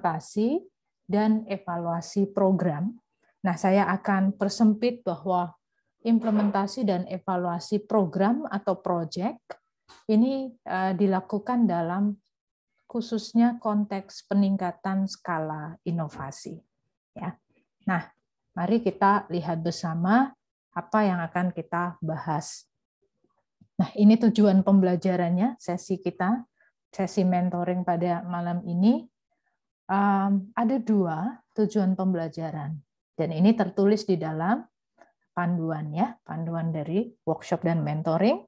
Implementasi dan evaluasi program. Nah, saya akan persempit bahwa implementasi dan evaluasi program atau proyek ini eh, dilakukan dalam khususnya konteks peningkatan skala inovasi. Ya. Nah, mari kita lihat bersama apa yang akan kita bahas. Nah, ini tujuan pembelajarannya sesi kita, sesi mentoring pada malam ini um, ada dua tujuan pembelajaran dan ini tertulis di dalam panduan ya, panduan dari workshop dan mentoring.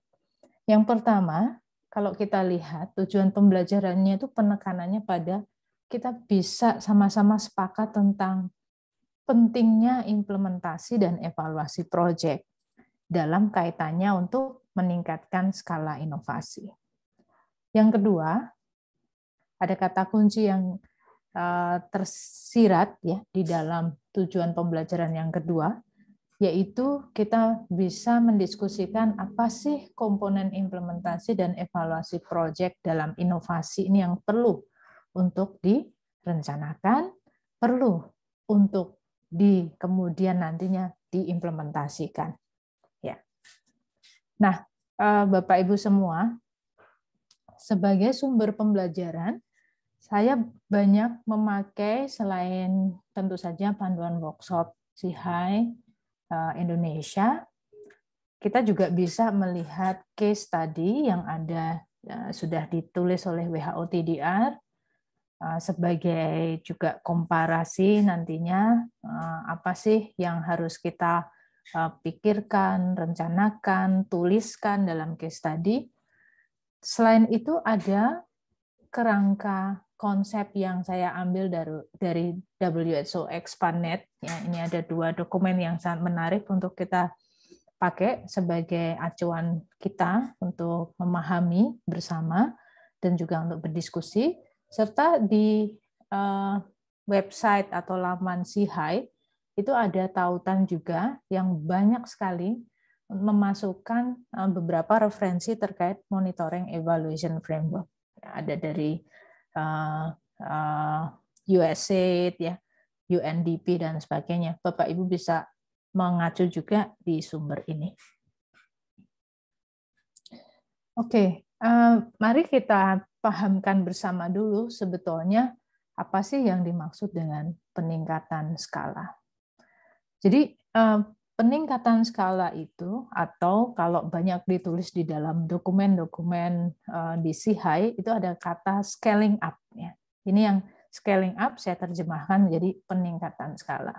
Yang pertama, kalau kita lihat tujuan pembelajarannya itu penekanannya pada kita bisa sama-sama sepakat tentang pentingnya implementasi dan evaluasi proyek dalam kaitannya untuk meningkatkan skala inovasi. Yang kedua, ada kata kunci yang Eh, tersirat ya di dalam tujuan pembelajaran yang kedua yaitu kita bisa mendiskusikan apa sih komponen implementasi dan evaluasi proyek dalam inovasi ini yang perlu untuk direncanakan, perlu untuk di kemudian nantinya diimplementasikan. Ya. Nah, eh, Bapak Ibu semua, sebagai sumber pembelajaran saya banyak memakai selain tentu saja panduan workshop Sihai eh, Indonesia, kita juga bisa melihat case study yang ada eh, sudah ditulis oleh WHO TDR eh, sebagai juga komparasi nantinya apa sih yang harus kita pikirkan, rencanakan, tuliskan dalam case study. Selain itu ada kerangka konsep yang saya ambil dari dari WHO Ya, ini ada dua dokumen yang sangat menarik untuk kita pakai sebagai acuan kita untuk memahami bersama dan juga untuk berdiskusi serta di uh, website atau laman Sihai itu ada tautan juga yang banyak sekali memasukkan eh, beberapa referensi terkait monitoring evaluation framework. Ada dari uh, eh, eh, USAID ya, UNDP dan sebagainya. Bapak Ibu bisa mengacu juga di sumber ini. Oke, uh, mari kita pahamkan bersama dulu sebetulnya apa sih yang dimaksud dengan peningkatan skala. Jadi uh, peningkatan skala itu atau kalau banyak ditulis di dalam dokumen-dokumen eh, di CHI itu ada kata scaling up ya. Ini yang scaling up saya terjemahkan menjadi peningkatan skala.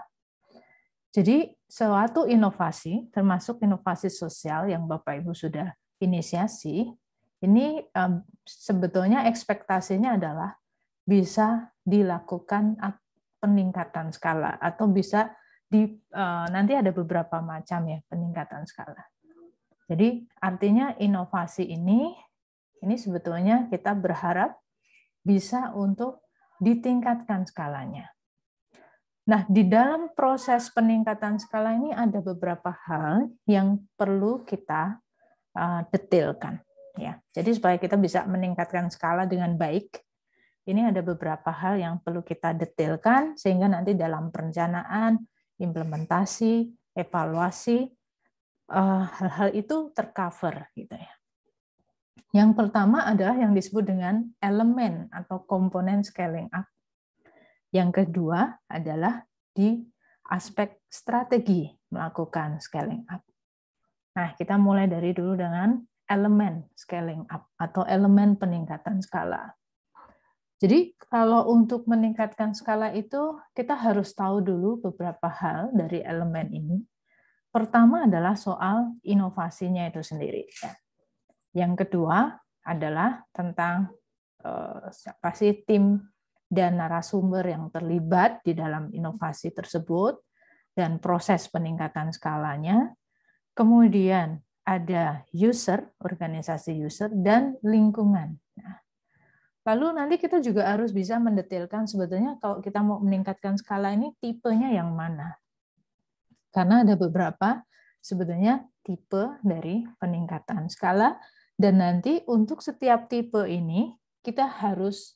Jadi suatu inovasi termasuk inovasi sosial yang Bapak Ibu sudah inisiasi ini eh, sebetulnya ekspektasinya adalah bisa dilakukan peningkatan skala atau bisa di uh, nanti ada beberapa macam ya peningkatan skala. Jadi artinya inovasi ini ini sebetulnya kita berharap bisa untuk ditingkatkan skalanya. Nah, di dalam proses peningkatan skala ini ada beberapa hal yang perlu kita uh, detailkan ya. Jadi supaya kita bisa meningkatkan skala dengan baik, ini ada beberapa hal yang perlu kita detailkan sehingga nanti dalam perencanaan implementasi, evaluasi, eh, hal-hal itu tercover gitu ya. Yang pertama adalah yang disebut dengan elemen atau komponen scaling up. Yang kedua adalah di aspek strategi melakukan scaling up. Nah, kita mulai dari dulu dengan elemen scaling up atau elemen peningkatan skala. Jadi kalau untuk meningkatkan skala itu, kita harus tahu dulu beberapa hal dari elemen ini. Pertama adalah soal inovasinya itu sendiri. Ya. Yang kedua adalah tentang eh, siapa sih tim dan narasumber yang terlibat di dalam inovasi tersebut dan proses peningkatan skalanya. Kemudian ada user, organisasi user, dan lingkungan. Nah, Lalu nanti kita juga harus bisa mendetailkan sebetulnya kalau kita mau meningkatkan skala ini tipenya yang mana. Karena ada beberapa sebetulnya tipe dari peningkatan skala dan nanti untuk setiap tipe ini kita harus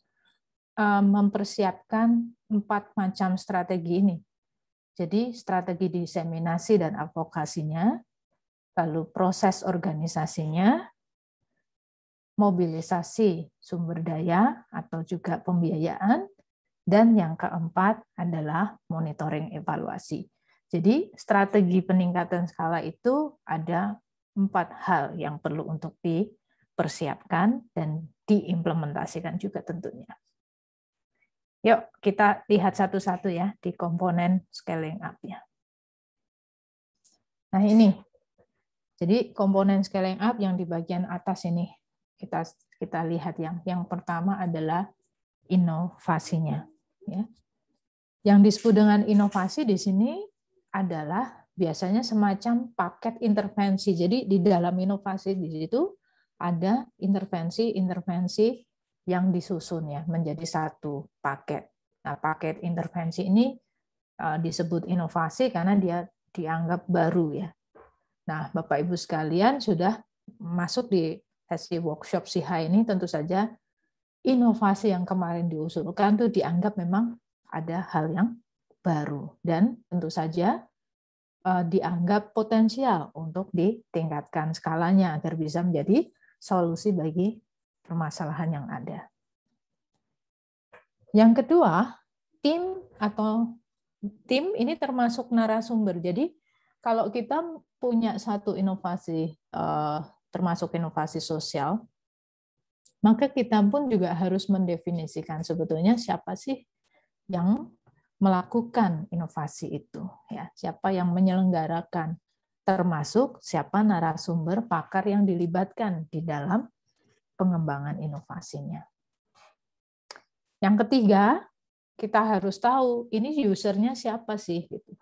mempersiapkan empat macam strategi ini. Jadi strategi diseminasi dan advokasinya, lalu proses organisasinya, mobilisasi sumber daya atau juga pembiayaan, dan yang keempat adalah monitoring evaluasi. Jadi strategi peningkatan skala itu ada empat hal yang perlu untuk dipersiapkan dan diimplementasikan juga tentunya. Yuk kita lihat satu-satu ya di komponen scaling up-nya. Nah ini, jadi komponen scaling up yang di bagian atas ini kita kita lihat yang yang pertama adalah inovasinya ya. Yang disebut dengan inovasi di sini adalah biasanya semacam paket intervensi. Jadi di dalam inovasi di situ ada intervensi-intervensi yang disusun ya menjadi satu paket. Nah, paket intervensi ini eh, disebut inovasi karena dia dianggap baru ya. Nah, Bapak Ibu sekalian sudah masuk di sesi workshop SIHA ini tentu saja inovasi yang kemarin diusulkan itu dianggap memang ada hal yang baru dan tentu saja eh, dianggap potensial untuk ditingkatkan skalanya agar bisa menjadi solusi bagi permasalahan yang ada. Yang kedua, tim atau tim ini termasuk narasumber. Jadi kalau kita punya satu inovasi eh, termasuk inovasi sosial, maka kita pun juga harus mendefinisikan sebetulnya siapa sih yang melakukan inovasi itu, ya siapa yang menyelenggarakan, termasuk siapa narasumber pakar yang dilibatkan di dalam pengembangan inovasinya. Yang ketiga, kita harus tahu ini usernya siapa sih. Gitu.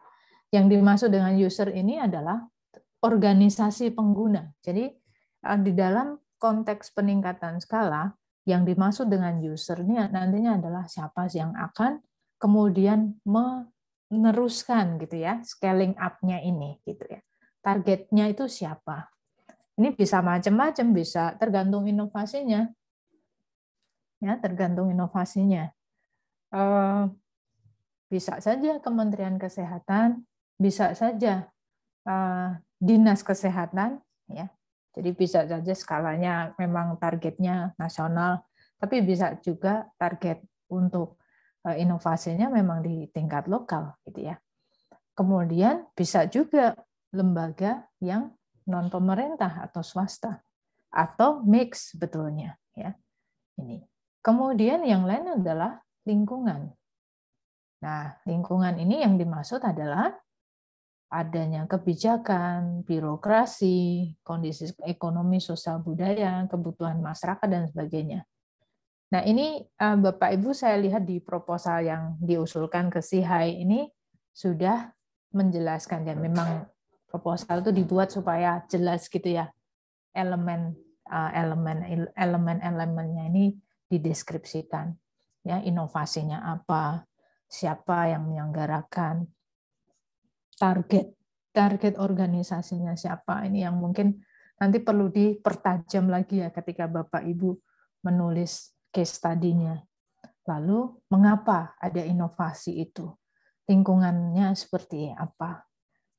Yang dimaksud dengan user ini adalah organisasi pengguna. Jadi Eh, di dalam konteks peningkatan skala yang dimaksud dengan user ini nantinya adalah siapa yang akan kemudian meneruskan gitu ya scaling up-nya ini gitu ya. Targetnya itu siapa? Ini bisa macam-macam, bisa tergantung inovasinya. Ya, tergantung inovasinya. Eh, bisa saja Kementerian Kesehatan, bisa saja eh, Dinas Kesehatan ya jadi bisa saja skalanya memang targetnya nasional, tapi bisa juga target untuk e, inovasinya memang di tingkat lokal gitu ya. Kemudian bisa juga lembaga yang non pemerintah atau swasta atau mix betulnya ya. Ini. Kemudian yang lain adalah lingkungan. Nah, lingkungan ini yang dimaksud adalah adanya kebijakan, birokrasi, kondisi ekonomi, sosial budaya, kebutuhan masyarakat, dan sebagainya. Nah, ini eh, Bapak Ibu, saya lihat di proposal yang diusulkan ke SIHAI ini sudah menjelaskan, dan ya. memang proposal itu dibuat supaya jelas gitu ya, elemen eh, elemen elemen elemennya ini dideskripsikan ya inovasinya apa siapa yang menyelenggarakan target target organisasinya siapa ini yang mungkin nanti perlu dipertajam lagi ya ketika Bapak Ibu menulis case tadinya. Lalu mengapa ada inovasi itu? Lingkungannya seperti apa?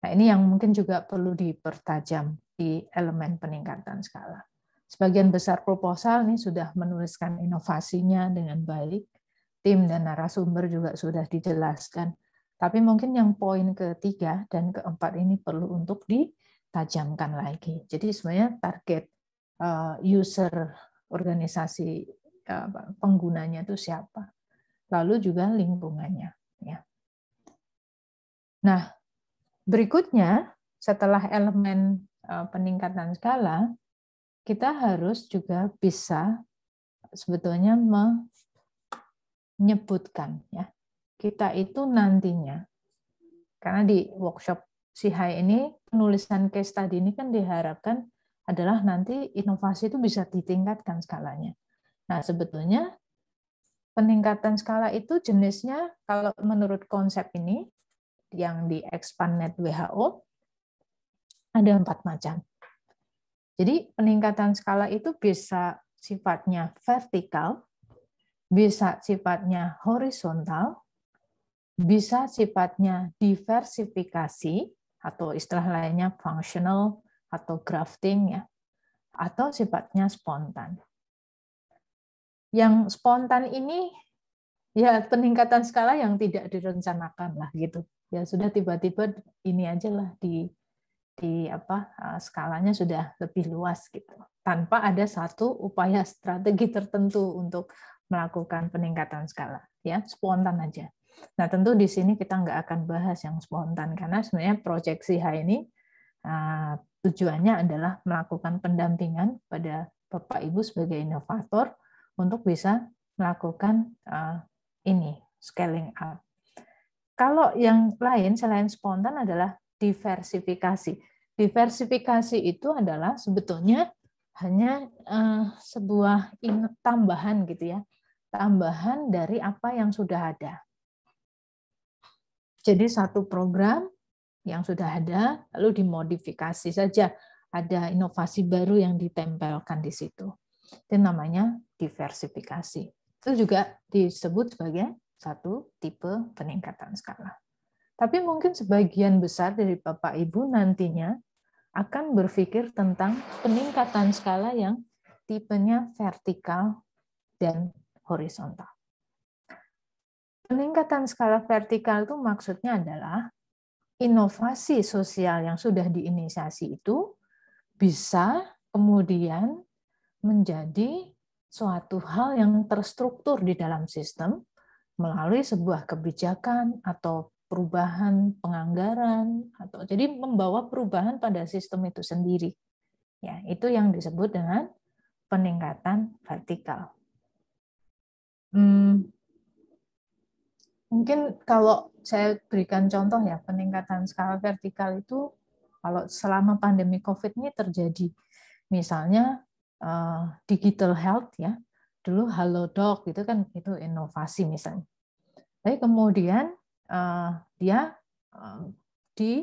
Nah, ini yang mungkin juga perlu dipertajam di elemen peningkatan skala. Sebagian besar proposal ini sudah menuliskan inovasinya dengan baik, tim dan narasumber juga sudah dijelaskan tapi mungkin yang poin ketiga dan keempat ini perlu untuk ditajamkan lagi. Jadi sebenarnya target eh, user organisasi penggunanya itu siapa, lalu juga lingkungannya. Ya. Nah, berikutnya setelah elemen eh, peningkatan skala, kita harus juga bisa sebetulnya menyebutkan ya kita itu nantinya karena di workshop SIHAI ini penulisan case tadi ini kan diharapkan adalah nanti inovasi itu bisa ditingkatkan skalanya. Nah, sebetulnya peningkatan skala itu jenisnya kalau menurut konsep ini yang di expand net WHO ada empat macam. Jadi peningkatan skala itu bisa sifatnya vertikal, bisa sifatnya horizontal, bisa sifatnya diversifikasi atau istilah lainnya functional atau grafting ya atau sifatnya spontan. Yang spontan ini ya peningkatan skala yang tidak direncanakan lah gitu. Ya sudah tiba-tiba ini aja lah di di apa eh, skalanya sudah lebih luas gitu tanpa ada satu upaya strategi tertentu untuk melakukan peningkatan skala ya spontan aja Nah, tentu di sini kita nggak akan bahas yang spontan karena sebenarnya proyeksi H ini ah, tujuannya adalah melakukan pendampingan pada Bapak Ibu sebagai inovator untuk bisa melakukan ah, ini scaling up. Kalau yang lain selain spontan adalah diversifikasi. Diversifikasi itu adalah sebetulnya hanya ah, sebuah tambahan gitu ya, tambahan dari apa yang sudah ada. Jadi satu program yang sudah ada lalu dimodifikasi saja ada inovasi baru yang ditempelkan di situ. Itu namanya diversifikasi. Itu juga disebut sebagai satu tipe peningkatan skala. Tapi mungkin sebagian besar dari Bapak Ibu nantinya akan berpikir tentang peningkatan skala yang tipenya vertikal dan horizontal. Peningkatan skala vertikal itu maksudnya adalah inovasi sosial yang sudah diinisiasi itu bisa kemudian menjadi suatu hal yang terstruktur di dalam sistem melalui sebuah kebijakan atau perubahan penganggaran atau jadi membawa perubahan pada sistem itu sendiri. Ya, itu yang disebut dengan peningkatan vertikal. Hmm, Mungkin kalau saya berikan contoh ya, peningkatan skala vertikal itu kalau selama pandemi COVID ini terjadi. Misalnya uh, digital health ya, dulu Dog itu kan itu inovasi misalnya. Tapi kemudian uh, dia um, eh,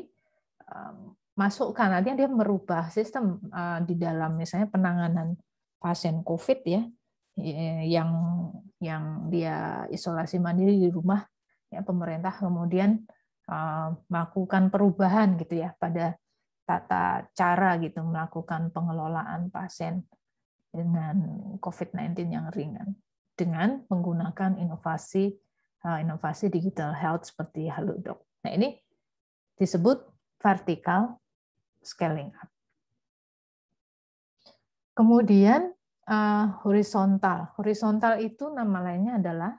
dimasukkan, artinya dia merubah sistem uh, di dalam misalnya penanganan pasien COVID ya, yang yang dia isolasi mandiri di rumah ya pemerintah kemudian uh, melakukan perubahan gitu ya pada tata cara gitu melakukan pengelolaan pasien dengan COVID-19 yang ringan dengan menggunakan inovasi uh, inovasi digital health seperti Halodoc. Nah, ini disebut vertical scaling up. Kemudian uh, horizontal. Horizontal itu nama lainnya adalah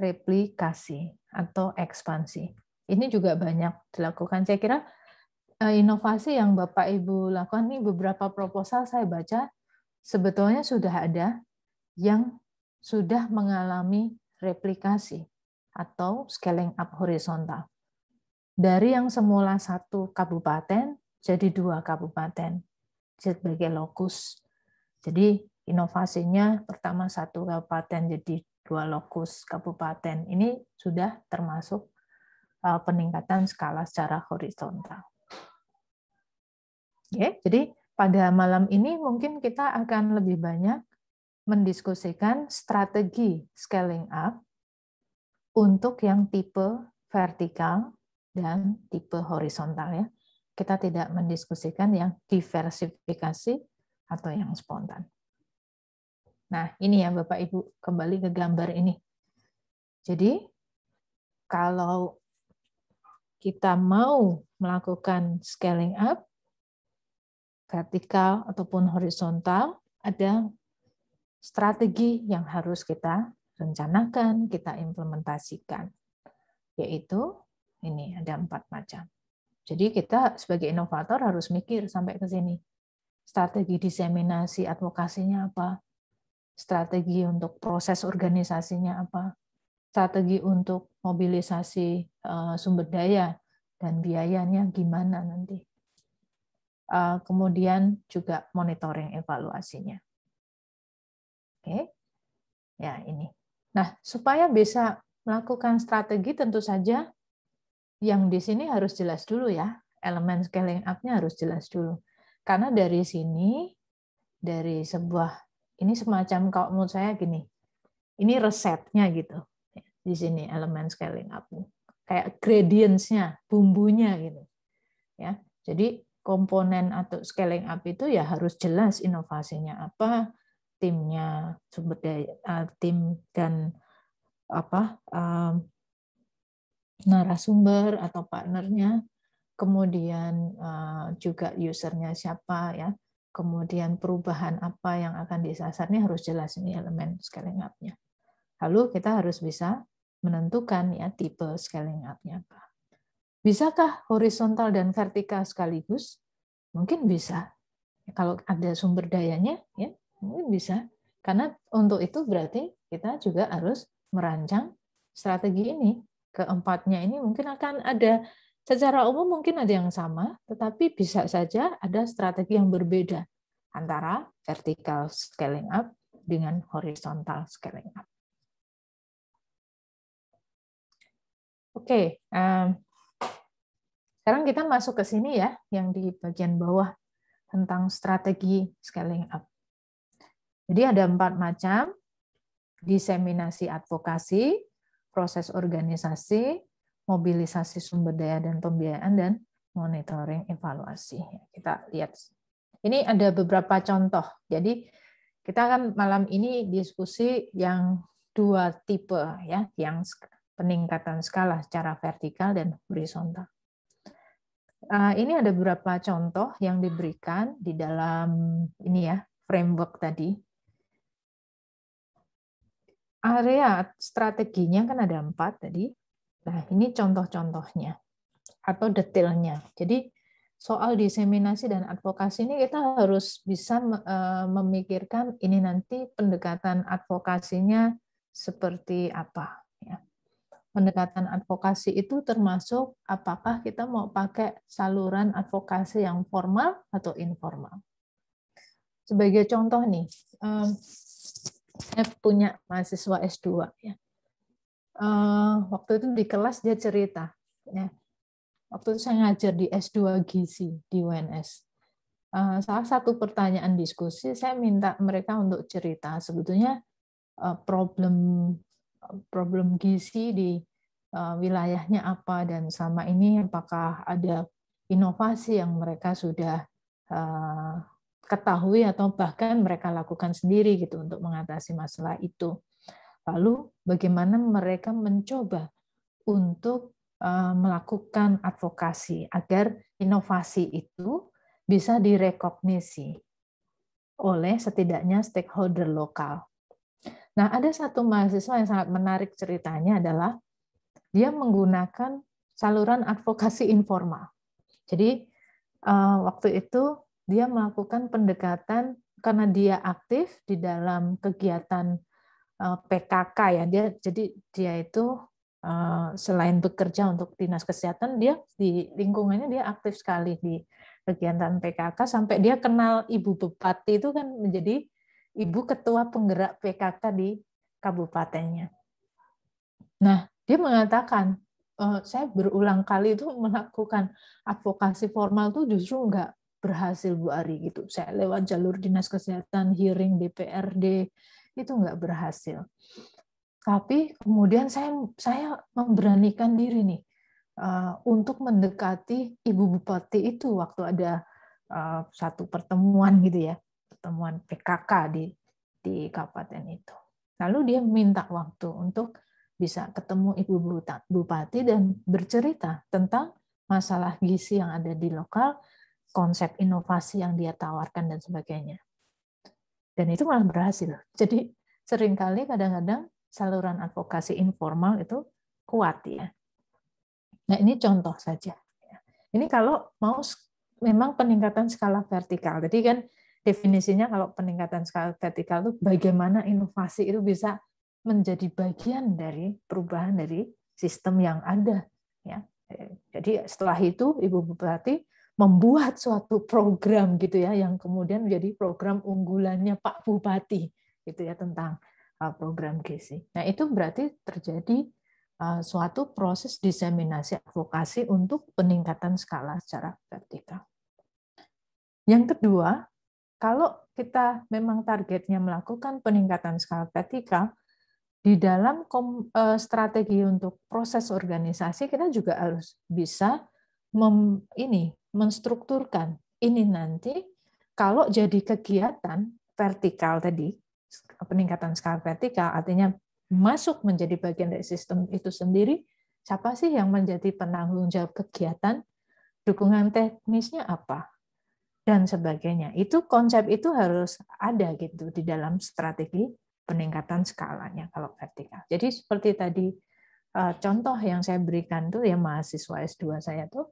replikasi atau ekspansi. Ini juga banyak dilakukan. Saya kira eh, inovasi yang Bapak Ibu lakukan ini beberapa proposal saya baca sebetulnya sudah ada yang sudah mengalami replikasi atau scaling up horizontal. Dari yang semula satu kabupaten jadi dua kabupaten sebagai lokus. Jadi inovasinya pertama satu kabupaten jadi dua lokus kabupaten. Ini sudah termasuk eh, peningkatan skala secara horizontal. Oke, jadi pada malam ini mungkin kita akan lebih banyak mendiskusikan strategi scaling up untuk yang tipe vertikal dan tipe horizontal ya. Kita tidak mendiskusikan yang diversifikasi atau yang spontan. Nah, ini ya Bapak Ibu, kembali ke gambar ini. Jadi, kalau kita mau melakukan scaling up, vertikal ataupun horizontal, ada strategi yang harus kita rencanakan, kita implementasikan, yaitu ini ada empat macam. Jadi kita sebagai inovator harus mikir sampai ke sini. Strategi diseminasi advokasinya apa? strategi untuk proses organisasinya apa, strategi untuk mobilisasi eh, sumber daya dan biayanya gimana nanti. Eh, kemudian juga monitoring evaluasinya. Oke, ya ini. Nah, supaya bisa melakukan strategi tentu saja yang di sini harus jelas dulu ya. Elemen scaling up-nya harus jelas dulu. Karena dari sini, dari sebuah ini semacam kalau menurut saya gini, ini resepnya gitu di sini elemen scaling up kayak gradients bumbunya gitu. Ya. Jadi komponen atau scaling up itu ya harus jelas inovasinya apa, timnya, sumber daya eh, tim dan apa eh, narasumber atau partnernya, kemudian eh, juga usernya siapa ya kemudian perubahan apa yang akan disasar ini harus jelas ini elemen scaling up-nya. Lalu kita harus bisa menentukan ya tipe scaling up-nya apa. Bisakah horizontal dan vertikal sekaligus? Mungkin bisa. Kalau ada sumber dayanya ya, mungkin bisa. Karena untuk itu berarti kita juga harus merancang strategi ini. Keempatnya ini mungkin akan ada Secara umum mungkin ada yang sama, tetapi bisa saja ada strategi yang berbeda antara vertical scaling up dengan horizontal scaling up. Oke, um, sekarang kita masuk ke sini ya, yang di bagian bawah tentang strategi scaling up. Jadi ada empat macam, diseminasi advokasi, proses organisasi, mobilisasi sumber daya dan pembiayaan dan monitoring evaluasi. Kita lihat. Ini ada beberapa contoh. Jadi kita kan malam ini diskusi yang dua tipe ya, yang peningkatan skala secara vertikal dan horizontal. Eh, ini ada beberapa contoh yang diberikan di dalam ini ya framework tadi. Area strateginya kan ada empat tadi, Nah, ini contoh-contohnya atau detailnya. Jadi soal diseminasi dan advokasi ini kita harus bisa e, memikirkan ini nanti pendekatan advokasinya seperti apa. Ya. Pendekatan advokasi itu termasuk apakah kita mau pakai saluran advokasi yang formal atau informal. Sebagai contoh nih, saya punya mahasiswa S2 ya uh, waktu itu di kelas dia cerita ya waktu itu saya ngajar di S2 Gizi di UNS uh, eh, salah satu pertanyaan diskusi saya minta mereka untuk cerita sebetulnya uh, problem problem gizi di uh, wilayahnya apa dan sama ini apakah ada inovasi yang mereka sudah uh, ketahui atau bahkan mereka lakukan sendiri gitu untuk mengatasi masalah itu. Lalu bagaimana mereka mencoba untuk eh, melakukan advokasi agar inovasi itu bisa direkognisi oleh setidaknya stakeholder lokal. Nah, ada satu mahasiswa yang sangat menarik ceritanya adalah dia menggunakan saluran advokasi informal. Jadi eh, waktu itu dia melakukan pendekatan karena dia aktif di dalam kegiatan Eh, PKK ya dia jadi dia itu eh, selain bekerja untuk dinas kesehatan dia di lingkungannya dia aktif sekali di kegiatan PKK sampai dia kenal ibu bupati itu kan menjadi ibu ketua penggerak PKK di kabupatennya. Nah dia mengatakan eh, saya berulang kali itu melakukan advokasi formal tuh justru nggak berhasil Bu Ari gitu. Saya lewat jalur dinas kesehatan, hearing DPRD, itu nggak berhasil. Tapi kemudian saya saya memberanikan diri nih uh, untuk mendekati ibu bupati itu waktu ada uh, satu pertemuan gitu ya, pertemuan PKK di di kabupaten itu. Lalu dia minta waktu untuk bisa ketemu ibu bupati dan bercerita tentang masalah gizi yang ada di lokal, konsep inovasi yang dia tawarkan dan sebagainya. Dan itu malah berhasil. Jadi seringkali kadang-kadang saluran advokasi informal itu kuat ya. Nah ini contoh saja. Ya. Ini kalau mau memang peningkatan skala vertikal. Jadi kan definisinya kalau peningkatan skala vertikal itu bagaimana inovasi itu bisa menjadi bagian dari perubahan dari sistem yang ada. Ya. Eh, jadi setelah itu Ibu Bupati membuat suatu program gitu ya yang kemudian menjadi program unggulannya Pak Bupati gitu ya tentang uh, program gizi. Nah, itu berarti terjadi uh, suatu proses diseminasi advokasi untuk peningkatan skala secara vertikal. Yang kedua, kalau kita memang targetnya melakukan peningkatan skala vertikal, di dalam uh, strategi untuk proses organisasi kita juga harus bisa mem, ini menstrukturkan ini nanti kalau jadi kegiatan vertikal tadi peningkatan skala vertikal artinya masuk menjadi bagian dari sistem itu sendiri siapa sih yang menjadi penanggung jawab kegiatan dukungan teknisnya apa dan sebagainya itu konsep itu harus ada gitu di dalam strategi peningkatan skalanya kalau vertikal jadi seperti tadi eh, contoh yang saya berikan tuh ya mahasiswa S2 saya tuh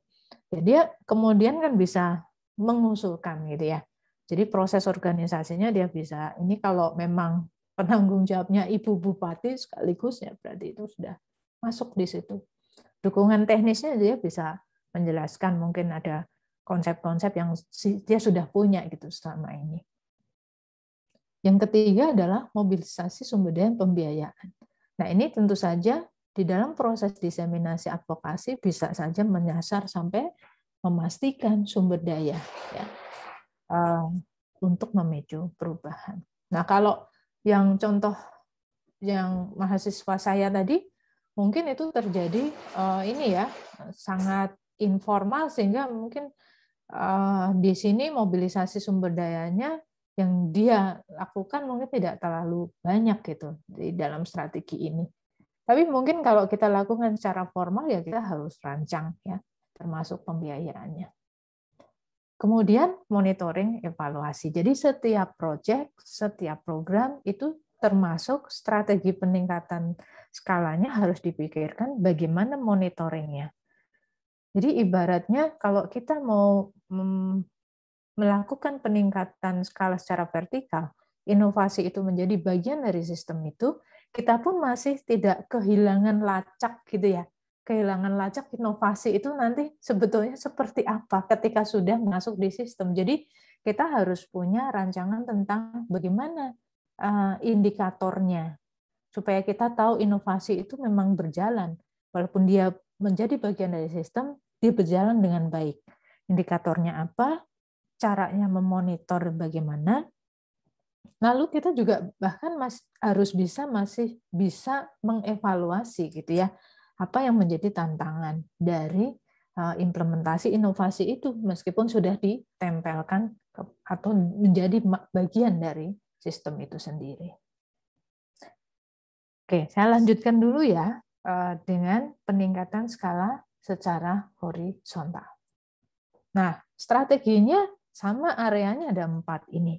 ya dia kemudian kan bisa mengusulkan gitu ya. Jadi proses organisasinya dia bisa. Ini kalau memang penanggung jawabnya ibu bupati sekaligus ya berarti itu sudah masuk di situ. Dukungan teknisnya dia bisa menjelaskan mungkin ada konsep-konsep yang dia sudah punya gitu selama ini. Yang ketiga adalah mobilisasi sumber daya pembiayaan. Nah, ini tentu saja di dalam proses diseminasi advokasi bisa saja menyasar sampai memastikan sumber daya ya, eh, untuk memicu perubahan. Nah kalau yang contoh yang mahasiswa saya tadi mungkin itu terjadi eh, ini ya sangat informal sehingga mungkin eh, di sini mobilisasi sumber dayanya yang dia lakukan mungkin tidak terlalu banyak gitu di dalam strategi ini. Tapi mungkin kalau kita lakukan secara formal ya kita harus rancang ya, termasuk pembiayaannya. Kemudian monitoring evaluasi. Jadi setiap proyek, setiap program itu termasuk strategi peningkatan skalanya harus dipikirkan bagaimana monitoringnya. Jadi ibaratnya kalau kita mau melakukan peningkatan skala secara vertikal, inovasi itu menjadi bagian dari sistem itu, kita pun masih tidak kehilangan lacak gitu ya. Kehilangan lacak inovasi itu nanti sebetulnya seperti apa ketika sudah masuk di sistem. Jadi kita harus punya rancangan tentang bagaimana uh, indikatornya supaya kita tahu inovasi itu memang berjalan walaupun dia menjadi bagian dari sistem dia berjalan dengan baik. Indikatornya apa? Caranya memonitor bagaimana? Lalu kita juga bahkan masih harus bisa masih bisa mengevaluasi gitu ya apa yang menjadi tantangan dari eh, implementasi inovasi itu meskipun sudah ditempelkan atau menjadi bagian dari sistem itu sendiri. Oke, saya lanjutkan dulu ya eh, dengan peningkatan skala secara horizontal. Nah, strateginya sama areanya ada empat ini.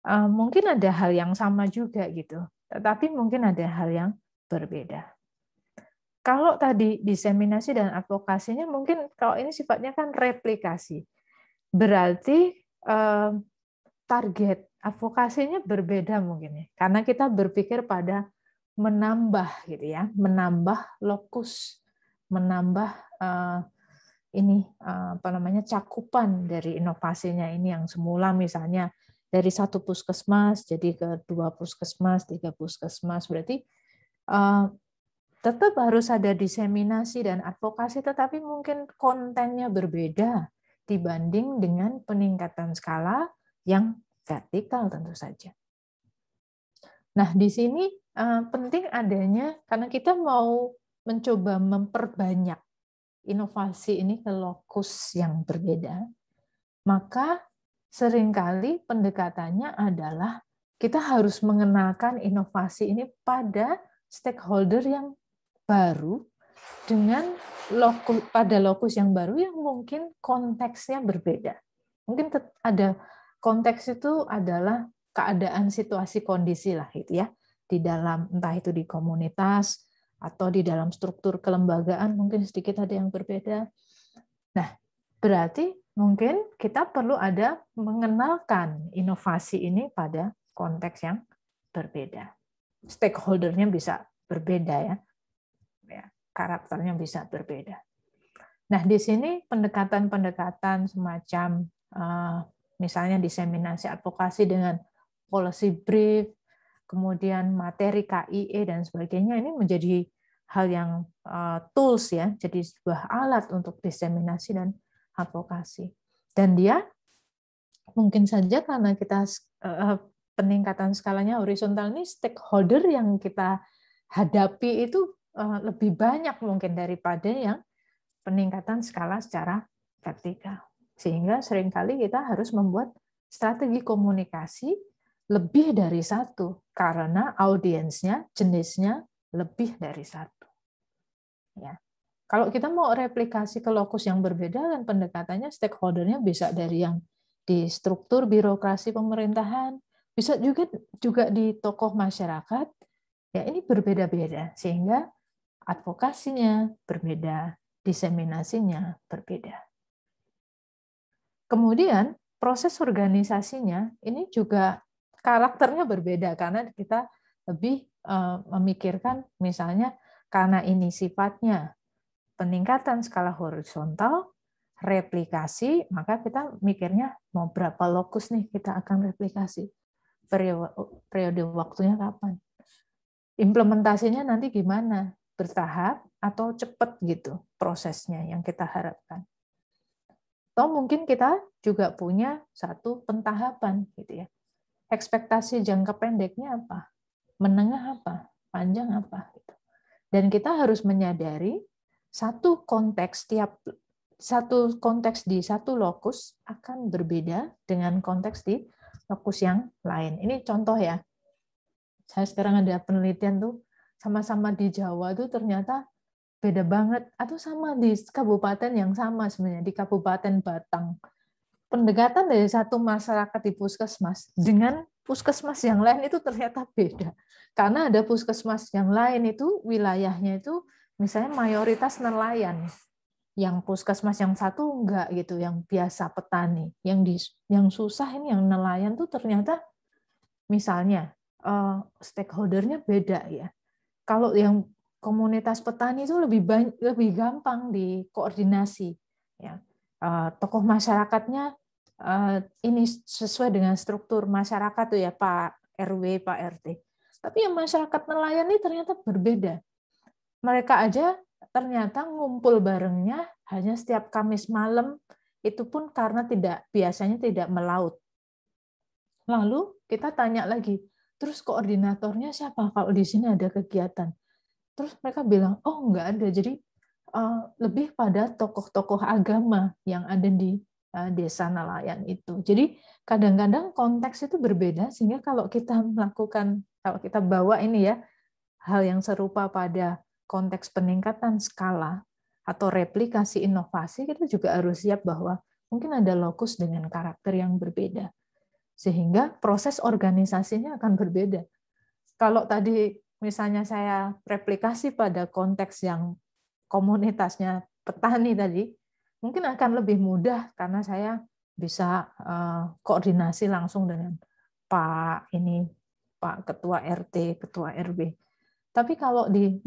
Eh, mungkin ada hal yang sama juga gitu, tetapi mungkin ada hal yang berbeda. Kalau tadi diseminasi dan advokasinya mungkin kalau ini sifatnya kan replikasi, berarti eh, target advokasinya berbeda mungkin ya, karena kita berpikir pada menambah gitu ya, menambah lokus, menambah eh, ini apa namanya cakupan dari inovasinya ini yang semula misalnya dari satu puskesmas jadi ke dua puskesmas, tiga puskesmas. Berarti uh, tetap harus ada diseminasi dan advokasi, tetapi mungkin kontennya berbeda dibanding dengan peningkatan skala yang vertikal tentu saja. Nah, di sini uh, penting adanya karena kita mau mencoba memperbanyak inovasi ini ke lokus yang berbeda, maka seringkali pendekatannya adalah kita harus mengenalkan inovasi ini pada stakeholder yang baru dengan loku, pada lokus yang baru yang mungkin konteksnya berbeda. Mungkin ada konteks itu adalah keadaan situasi kondisi lah itu ya di dalam entah itu di komunitas atau di dalam struktur kelembagaan mungkin sedikit ada yang berbeda. Nah, berarti mungkin kita perlu ada mengenalkan inovasi ini pada konteks yang berbeda. Stakeholdernya bisa berbeda ya, ya karakternya bisa berbeda. Nah di sini pendekatan-pendekatan semacam eh, misalnya diseminasi advokasi dengan policy brief, kemudian materi KIE dan sebagainya ini menjadi hal yang eh, tools ya, jadi sebuah alat untuk diseminasi dan advokasi. Dan dia mungkin saja karena kita eh, peningkatan skalanya horizontal ini stakeholder yang kita hadapi itu eh, lebih banyak mungkin daripada yang peningkatan skala secara vertikal. Sehingga seringkali kita harus membuat strategi komunikasi lebih dari satu karena audiensnya jenisnya lebih dari satu. Ya. Kalau kita mau replikasi ke lokus yang berbeda kan pendekatannya stakeholdernya bisa dari yang di struktur birokrasi pemerintahan, bisa juga juga di tokoh masyarakat. Ya ini berbeda-beda sehingga advokasinya berbeda, diseminasinya berbeda. Kemudian proses organisasinya ini juga karakternya berbeda karena kita lebih eh, memikirkan misalnya karena ini sifatnya peningkatan skala horizontal, replikasi, maka kita mikirnya mau berapa lokus nih kita akan replikasi. Periode waktunya kapan? Implementasinya nanti gimana? Bertahap atau cepat gitu prosesnya yang kita harapkan. Atau mungkin kita juga punya satu pentahapan gitu ya. Ekspektasi jangka pendeknya apa? Menengah apa? Panjang apa? Gitu? Dan kita harus menyadari satu konteks tiap satu konteks di satu lokus akan berbeda dengan konteks di lokus yang lain. Ini contoh ya. Saya sekarang ada penelitian tuh sama-sama di Jawa tuh ternyata beda banget atau sama di kabupaten yang sama sebenarnya di Kabupaten Batang. Pendekatan dari satu masyarakat di puskesmas dengan puskesmas yang lain itu ternyata beda. Karena ada puskesmas yang lain itu wilayahnya itu misalnya mayoritas nelayan yang puskesmas yang satu enggak gitu yang biasa petani yang di yang susah ini yang nelayan tuh ternyata misalnya uh, stakeholdernya beda ya kalau yang komunitas petani itu lebih banyak, lebih gampang dikoordinasi ya uh, tokoh masyarakatnya uh, ini sesuai dengan struktur masyarakat tuh ya Pak RW Pak RT tapi yang masyarakat nelayan ini ternyata berbeda mereka aja ternyata ngumpul barengnya hanya setiap Kamis malam itu pun karena tidak biasanya tidak melaut. Lalu kita tanya lagi, terus koordinatornya siapa kalau di sini ada kegiatan? Terus mereka bilang, oh enggak ada. Jadi uh, lebih pada tokoh-tokoh agama yang ada di uh, desa nelayan itu. Jadi kadang-kadang konteks itu berbeda sehingga kalau kita melakukan, kalau kita bawa ini ya hal yang serupa pada konteks peningkatan skala atau replikasi inovasi, kita juga harus siap bahwa mungkin ada lokus dengan karakter yang berbeda. Sehingga proses organisasinya akan berbeda. Kalau tadi misalnya saya replikasi pada konteks yang komunitasnya petani tadi, mungkin akan lebih mudah karena saya bisa eh, koordinasi langsung dengan Pak ini Pak Ketua RT, Ketua RW. Tapi kalau di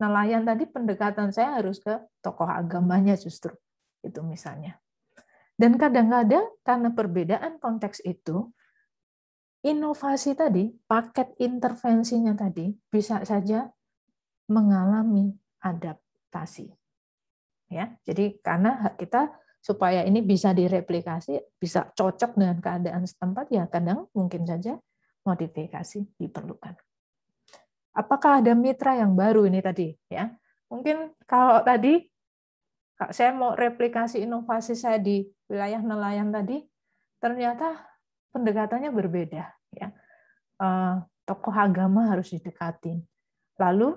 nelayan tadi pendekatan saya harus ke tokoh agamanya justru itu misalnya. Dan kadang-kadang karena perbedaan konteks itu, inovasi tadi, paket intervensinya tadi bisa saja mengalami adaptasi. Ya, jadi karena kita supaya ini bisa direplikasi, bisa cocok dengan keadaan setempat ya kadang mungkin saja modifikasi diperlukan apakah ada mitra yang baru ini tadi ya mungkin kalau tadi saya mau replikasi inovasi saya di wilayah nelayan tadi ternyata pendekatannya berbeda ya eh, tokoh agama harus didekatin lalu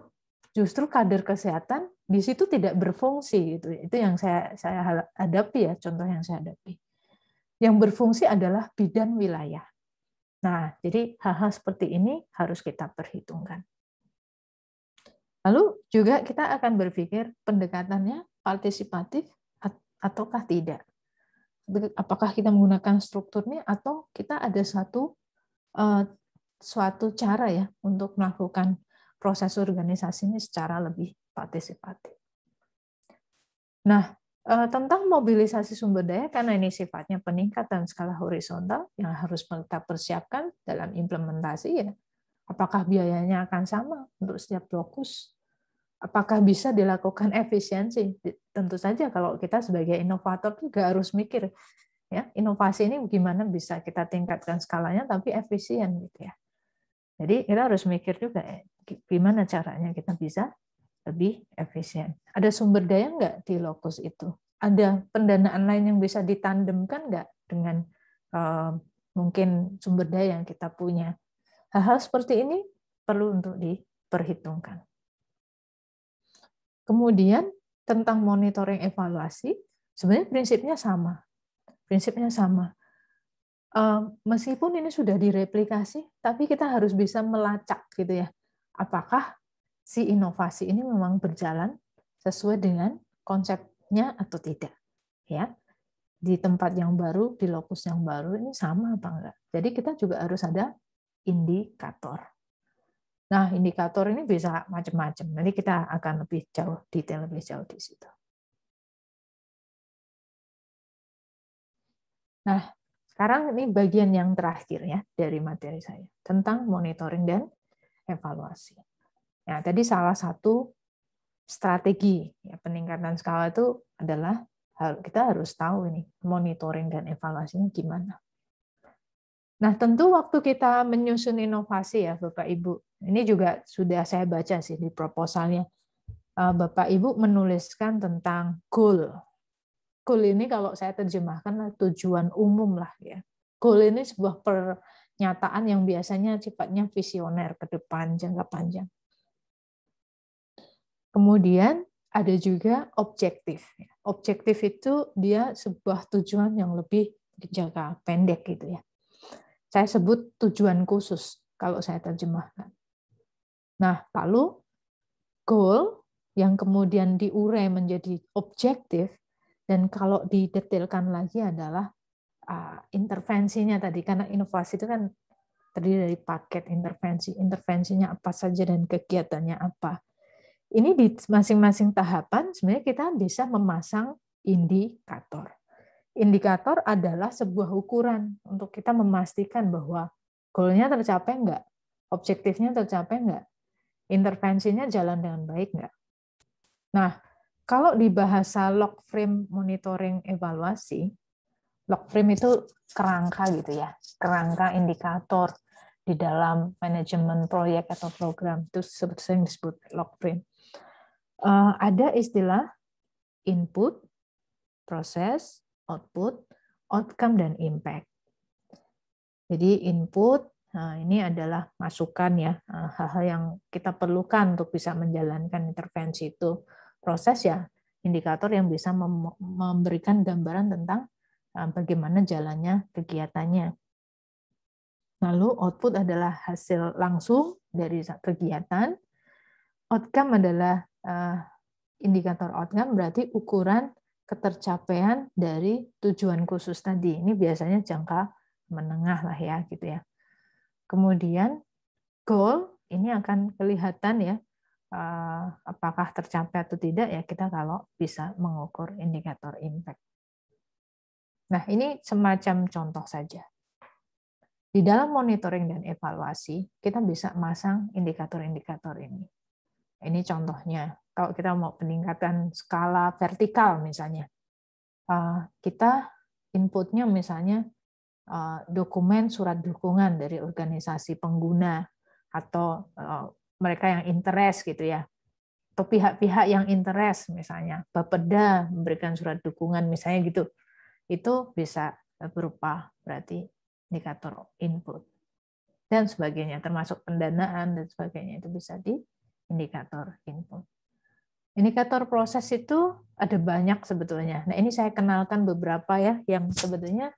justru kader kesehatan di situ tidak berfungsi itu itu yang saya saya hadapi ya contoh yang saya hadapi yang berfungsi adalah bidan wilayah nah jadi hal-hal seperti ini harus kita perhitungkan Lalu juga kita akan berpikir pendekatannya partisipatif ataukah tidak. Apakah kita menggunakan strukturnya atau kita ada satu eh, suatu cara ya untuk melakukan proses organisasi ini secara lebih partisipatif. Nah, eh, tentang mobilisasi sumber daya karena ini sifatnya peningkatan skala horizontal yang harus kita persiapkan dalam implementasi ya Apakah biayanya akan sama untuk setiap lokus? Apakah bisa dilakukan efisiensi? Tentu saja kalau kita sebagai inovator juga harus mikir ya inovasi ini gimana bisa kita tingkatkan skalanya tapi efisien gitu ya. Jadi kita harus mikir juga eh, gimana caranya kita bisa lebih efisien. Ada sumber daya nggak di lokus itu? Ada pendanaan lain yang bisa ditandemkan nggak dengan uh, mungkin sumber daya yang kita punya? Hal-hal seperti ini perlu untuk diperhitungkan. Kemudian tentang monitoring evaluasi, sebenarnya prinsipnya sama. Prinsipnya sama. Eh, meskipun ini sudah direplikasi, tapi kita harus bisa melacak gitu ya. Apakah si inovasi ini memang berjalan sesuai dengan konsepnya atau tidak? Ya, di tempat yang baru, di lokus yang baru ini sama apa enggak? Jadi kita juga harus ada indikator. Nah, indikator ini bisa macam-macam. Nanti kita akan lebih jauh, detail lebih jauh di situ. Nah, sekarang ini bagian yang terakhir ya dari materi saya tentang monitoring dan evaluasi. Nah, tadi salah satu strategi ya, peningkatan skala itu adalah kita harus tahu ini monitoring dan evaluasinya gimana. Nah, tentu waktu kita menyusun inovasi ya Bapak Ibu. Ini juga sudah saya baca sih di proposalnya. Eh, Bapak Ibu menuliskan tentang goal. Goal ini kalau saya terjemahkan tujuan umum lah ya. Goal ini sebuah pernyataan yang biasanya sifatnya visioner ke depan jangka panjang. Kemudian ada juga objektif. Objektif itu dia sebuah tujuan yang lebih jangka pendek gitu ya saya sebut tujuan khusus kalau saya terjemahkan. Nah, lalu goal yang kemudian diurai menjadi objektif dan kalau didetailkan lagi adalah uh, intervensinya tadi karena inovasi itu kan terdiri dari paket intervensi intervensinya apa saja dan kegiatannya apa ini di masing-masing tahapan sebenarnya kita bisa memasang indikator indikator adalah sebuah ukuran untuk kita memastikan bahwa goalnya tercapai enggak, objektifnya tercapai enggak, intervensinya jalan dengan baik enggak. Nah, kalau di bahasa lock frame monitoring evaluasi, lock frame itu kerangka gitu ya, kerangka indikator di dalam manajemen proyek atau program itu seperti yang disebut lock frame. Uh, ada istilah input, proses, output, outcome, dan impact. Jadi input, nah ini adalah masukan ya, nah, hal-hal yang kita perlukan untuk bisa menjalankan intervensi itu. Proses ya, indikator yang bisa memberikan gambaran tentang nah, bagaimana jalannya kegiatannya. Lalu output adalah hasil langsung dari kegiatan. Outcome adalah eh, indikator outcome berarti ukuran ketercapaian dari tujuan khusus tadi. Ini biasanya jangka menengah lah ya gitu ya. Kemudian goal ini akan kelihatan ya eh, apakah tercapai atau tidak ya kita kalau bisa mengukur indikator impact. Nah, ini semacam contoh saja. Di dalam monitoring dan evaluasi, kita bisa masang indikator-indikator ini. Ini contohnya kalau kita mau peningkatan skala vertikal misalnya, eh, kita inputnya misalnya eh, dokumen surat dukungan dari organisasi pengguna atau eh, mereka yang interest gitu ya, atau pihak-pihak yang interest misalnya, Bapeda memberikan surat dukungan misalnya gitu, itu bisa berupa berarti indikator input dan sebagainya termasuk pendanaan dan sebagainya itu bisa di indikator input. Indikator proses itu ada banyak sebetulnya. Nah, ini saya kenalkan beberapa ya yang sebetulnya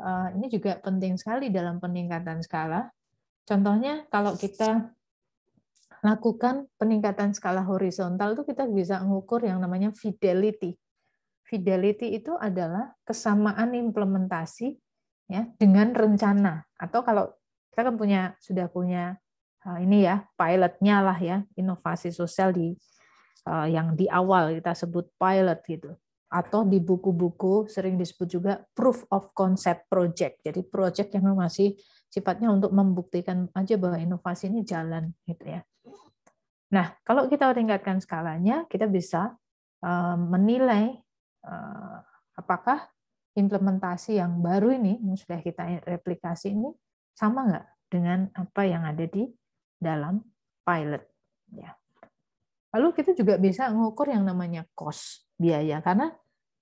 eh, ini juga penting sekali dalam peningkatan skala. Contohnya kalau kita lakukan peningkatan skala horizontal itu kita bisa mengukur yang namanya fidelity. Fidelity itu adalah kesamaan implementasi ya dengan rencana atau kalau kita kan punya sudah punya eh, ini ya pilotnya lah ya inovasi sosial di Eh, yang di awal kita sebut pilot gitu atau di buku-buku sering disebut juga proof of concept project. Jadi project yang masih sifatnya untuk membuktikan aja bahwa inovasi ini jalan gitu ya. Nah, kalau kita tingkatkan skalanya, kita bisa eh, menilai eh, apakah implementasi yang baru ini yang sudah kita replikasi ini sama nggak dengan apa yang ada di dalam pilot ya. Lalu kita juga bisa mengukur yang namanya cost biaya karena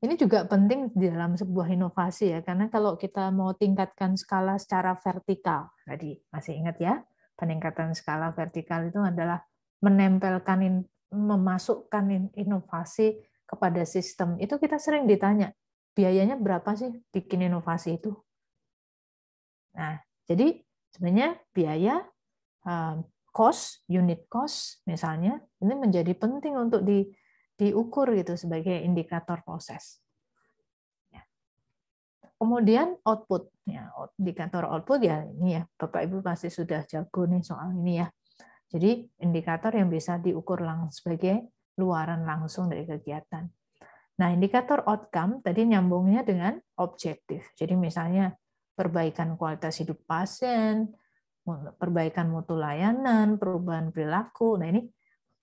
ini juga penting di dalam sebuah inovasi ya, karena kalau kita mau tingkatkan skala secara vertikal, tadi masih ingat ya, peningkatan skala vertikal itu adalah menempelkan, memasukkan inovasi kepada sistem. Itu kita sering ditanya, biayanya berapa sih bikin inovasi itu? Nah, jadi sebenarnya biaya cost, unit cost misalnya, ini menjadi penting untuk di, diukur gitu sebagai indikator proses. Ya. Kemudian output, ya, indikator output ya ini ya, Bapak Ibu pasti sudah jago nih soal ini ya. Jadi indikator yang bisa diukur langsung sebagai luaran langsung dari kegiatan. Nah, indikator outcome tadi nyambungnya dengan objektif. Jadi misalnya perbaikan kualitas hidup pasien, perbaikan mutu layanan, perubahan perilaku. Nah ini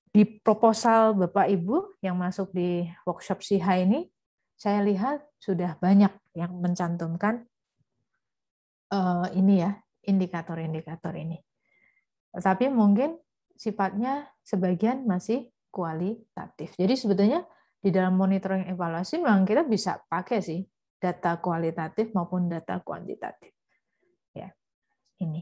di proposal Bapak Ibu yang masuk di workshop SIHA ini, saya lihat sudah banyak yang mencantumkan eh, ini ya indikator-indikator ini. tapi mungkin sifatnya sebagian masih kualitatif. Jadi sebetulnya di dalam monitoring evaluasi memang kita bisa pakai sih data kualitatif maupun data kuantitatif. Ya, ini.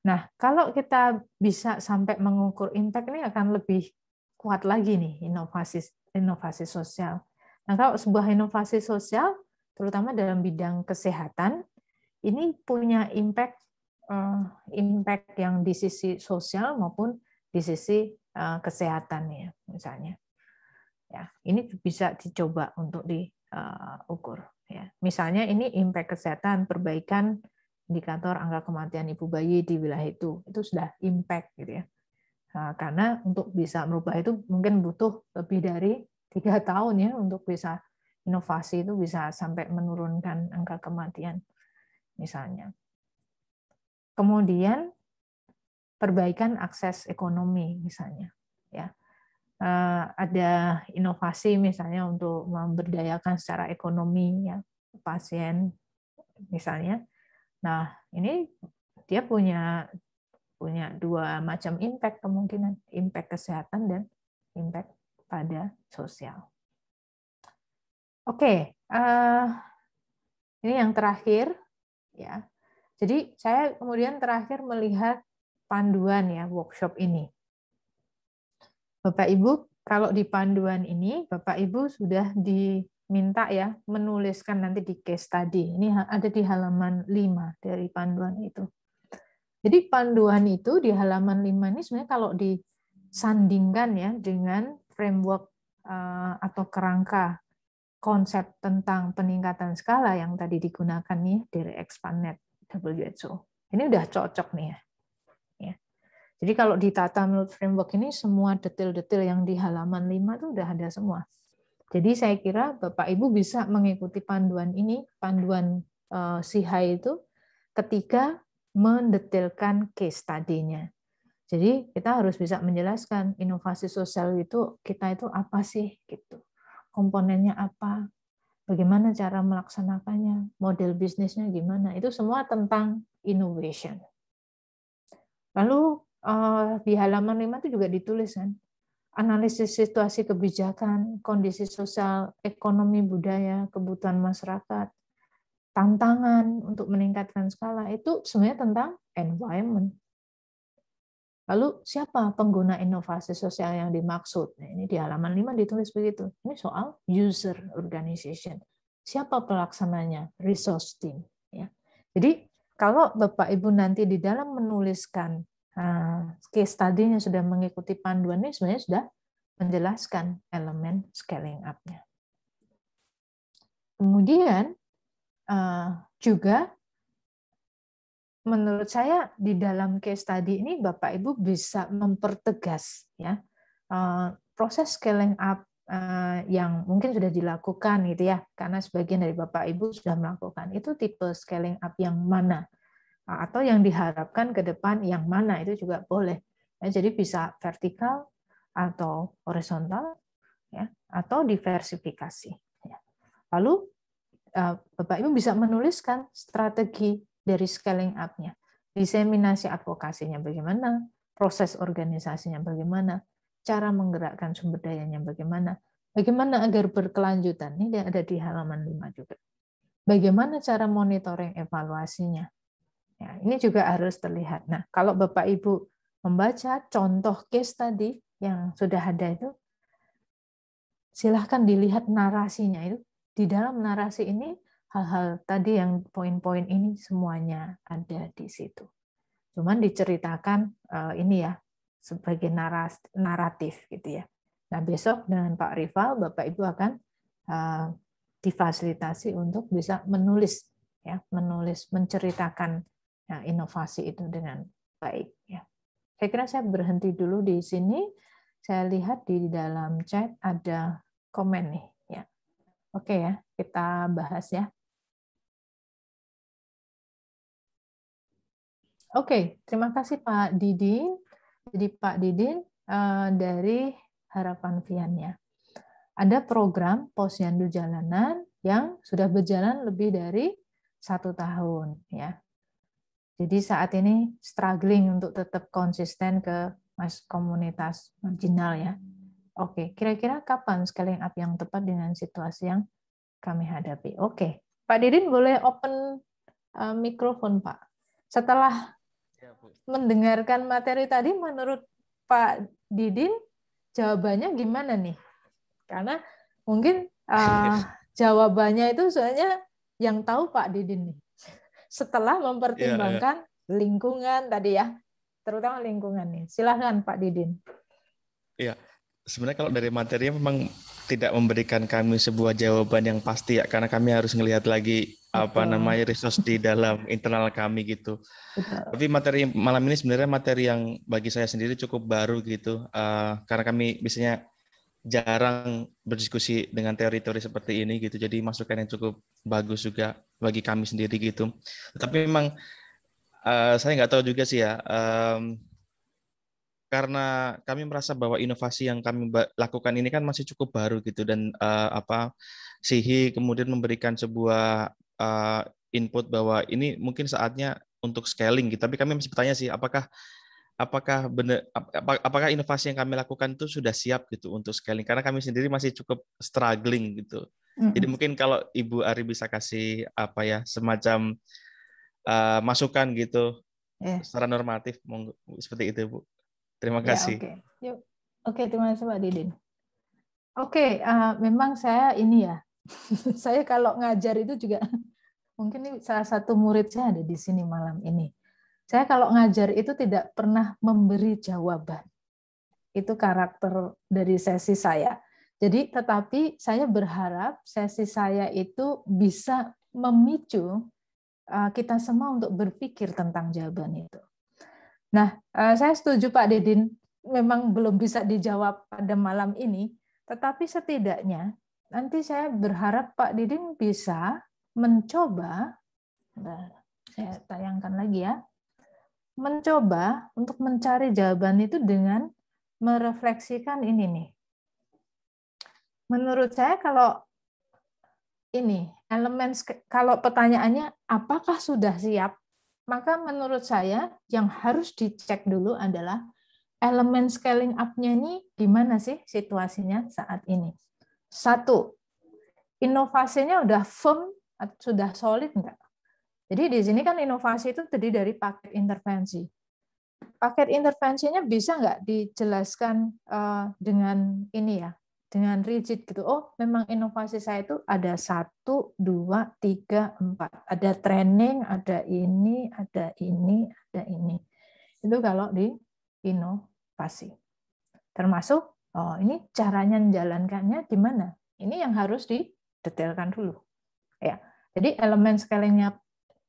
Nah, kalau kita bisa sampai mengukur impact ini akan lebih kuat lagi nih inovasi inovasi sosial. Nah, kalau sebuah inovasi sosial terutama dalam bidang kesehatan ini punya impact eh, impact yang di sisi sosial maupun di sisi eh, kesehatan ya misalnya. Ya, ini bisa dicoba untuk diukur eh, ya. Misalnya ini impact kesehatan perbaikan indikator angka kematian ibu bayi di wilayah itu itu sudah impact gitu ya nah, karena untuk bisa merubah itu mungkin butuh lebih dari tiga tahun ya untuk bisa inovasi itu bisa sampai menurunkan angka kematian misalnya kemudian perbaikan akses ekonomi misalnya ya eh, ada inovasi misalnya untuk memberdayakan secara ekonomi ya pasien misalnya Nah, ini dia punya punya dua macam impact kemungkinan, impact kesehatan dan impact pada sosial. Oke, uh, ini yang terakhir ya. Jadi saya kemudian terakhir melihat panduan ya workshop ini. Bapak Ibu, kalau di panduan ini Bapak Ibu sudah di minta ya menuliskan nanti di case tadi. Ini ada di halaman 5 dari panduan itu. Jadi panduan itu di halaman 5 ini sebenarnya kalau disandingkan ya dengan framework eh, atau kerangka konsep tentang peningkatan skala yang tadi digunakan nih dari ExpandNet WHO. Ini udah cocok nih ya. ya. Jadi kalau ditata menurut framework ini semua detail-detail yang di halaman 5 itu udah ada semua. Jadi saya kira Bapak Ibu bisa mengikuti panduan ini, panduan eh, SIHA itu ketika mendetailkan case tadinya. Jadi kita harus bisa menjelaskan inovasi sosial itu kita itu apa sih gitu. Komponennya apa? Bagaimana cara melaksanakannya? Model bisnisnya gimana? Itu semua tentang innovation. Lalu eh, di halaman 5 itu juga ditulis kan analisis situasi kebijakan, kondisi sosial, ekonomi budaya, kebutuhan masyarakat, tantangan untuk meningkatkan skala itu sebenarnya tentang environment. Lalu siapa pengguna inovasi sosial yang dimaksud? Nah, ini di halaman 5 ditulis begitu. Ini soal user organization. Siapa pelaksananya? Resource team. Ya. Jadi kalau Bapak Ibu nanti di dalam menuliskan Ah, case study yang sudah mengikuti panduan ini sebenarnya sudah menjelaskan elemen scaling up-nya. Kemudian ah, juga menurut saya di dalam case study ini Bapak Ibu bisa mempertegas ya ah, proses scaling up yang mungkin sudah dilakukan gitu ya karena sebagian dari Bapak Ibu sudah melakukan itu tipe scaling up yang mana atau yang diharapkan ke depan yang mana itu juga boleh. Ya, jadi bisa vertikal atau horizontal, ya, atau diversifikasi. Ya. Lalu e, Bapak Ibu bisa menuliskan strategi dari scaling up-nya, diseminasi advokasinya bagaimana, proses organisasinya bagaimana, cara menggerakkan sumber dayanya bagaimana, bagaimana agar berkelanjutan, ini ada di halaman 5 juga. Bagaimana cara monitoring evaluasinya, Ya, ini juga harus terlihat. Nah, kalau Bapak Ibu membaca contoh case tadi yang sudah ada itu, silahkan dilihat narasinya itu. Di dalam narasi ini hal-hal tadi yang poin-poin ini semuanya ada di situ. Cuman diceritakan eh, ini ya sebagai naras naratif gitu ya. Nah besok dengan Pak Rival, Bapak Ibu akan eh, difasilitasi untuk bisa menulis ya menulis menceritakan ya, inovasi itu dengan baik. Ya. Saya kira saya berhenti dulu di sini. Saya lihat di dalam chat ada komen nih. Ya. Oke ya, kita bahas ya. Oke, terima kasih Pak Didin. Jadi Pak Didin eh, dari Harapan Vian Ada program posyandu jalanan yang sudah berjalan lebih dari satu tahun ya. Jadi saat ini struggling untuk tetap konsisten ke mas komunitas marginal ya. Oke, kira-kira kapan scaling up yang tepat dengan situasi yang kami hadapi? Oke, Pak Didin boleh open uh, mikrofon Pak. Setelah ya, Bu. mendengarkan materi tadi, menurut Pak Didin jawabannya gimana nih? Karena mungkin uh, jawabannya itu soalnya yang tahu Pak Didin nih setelah mempertimbangkan yeah, yeah. lingkungan tadi ya, terutama lingkungan nih. Silahkan Pak Didin. Iya, sebenarnya kalau dari materi memang tidak memberikan kami sebuah jawaban yang pasti ya, karena kami harus melihat lagi apa namanya resource di dalam internal kami gitu. Betul. Tapi materi malam ini sebenarnya materi yang bagi saya sendiri cukup baru gitu, uh, karena kami biasanya jarang berdiskusi dengan teori-teori seperti ini gitu. Jadi masukan yang cukup bagus juga bagi kami sendiri gitu. Tapi memang uh, saya nggak tahu juga sih ya. Um, karena kami merasa bahwa inovasi yang kami lakukan ini kan masih cukup baru gitu dan uh, apa sihi kemudian memberikan sebuah uh, input bahwa ini mungkin saatnya untuk scaling gitu. Tapi kami masih bertanya sih apakah apakah benar ap, apakah inovasi yang kami lakukan itu sudah siap gitu untuk scaling karena kami sendiri masih cukup struggling gitu. Mm-hmm. Jadi mungkin kalau Ibu Ari bisa kasih apa ya semacam uh, masukan gitu yeah. secara normatif seperti itu Bu. Terima ya, kasih. yeah, Oke, okay, terima kasih Pak Didin. Oke, okay, uh, eh, memang saya ini ya. saya kalau ngajar itu juga mungkin ini salah satu murid saya ada di sini malam ini saya kalau ngajar itu tidak pernah memberi jawaban. Itu karakter dari sesi saya. Jadi tetapi saya berharap sesi saya itu bisa memicu eh, kita semua untuk berpikir tentang jawaban itu. Nah, eh, saya setuju Pak Didin memang belum bisa dijawab pada malam ini, tetapi setidaknya nanti saya berharap Pak Didin bisa mencoba. Nah, saya tayangkan lagi ya mencoba untuk mencari jawaban itu dengan merefleksikan ini nih. Menurut saya kalau ini elemen kalau pertanyaannya apakah sudah siap, maka menurut saya yang harus dicek dulu adalah elemen scaling up-nya ini di mana sih situasinya saat ini. Satu, inovasinya udah firm, sudah solid enggak? Jadi di sini kan inovasi itu terdiri dari paket intervensi. Paket intervensinya bisa nggak dijelaskan eh, dengan ini ya, dengan rigid gitu. Oh, memang inovasi saya itu ada satu, dua, tiga, empat. Ada training, ada ini, ada ini, ada ini. Itu kalau di inovasi. Termasuk, oh ini caranya menjalankannya gimana? Ini yang harus didetailkan dulu. Ya, jadi elemen scalingnya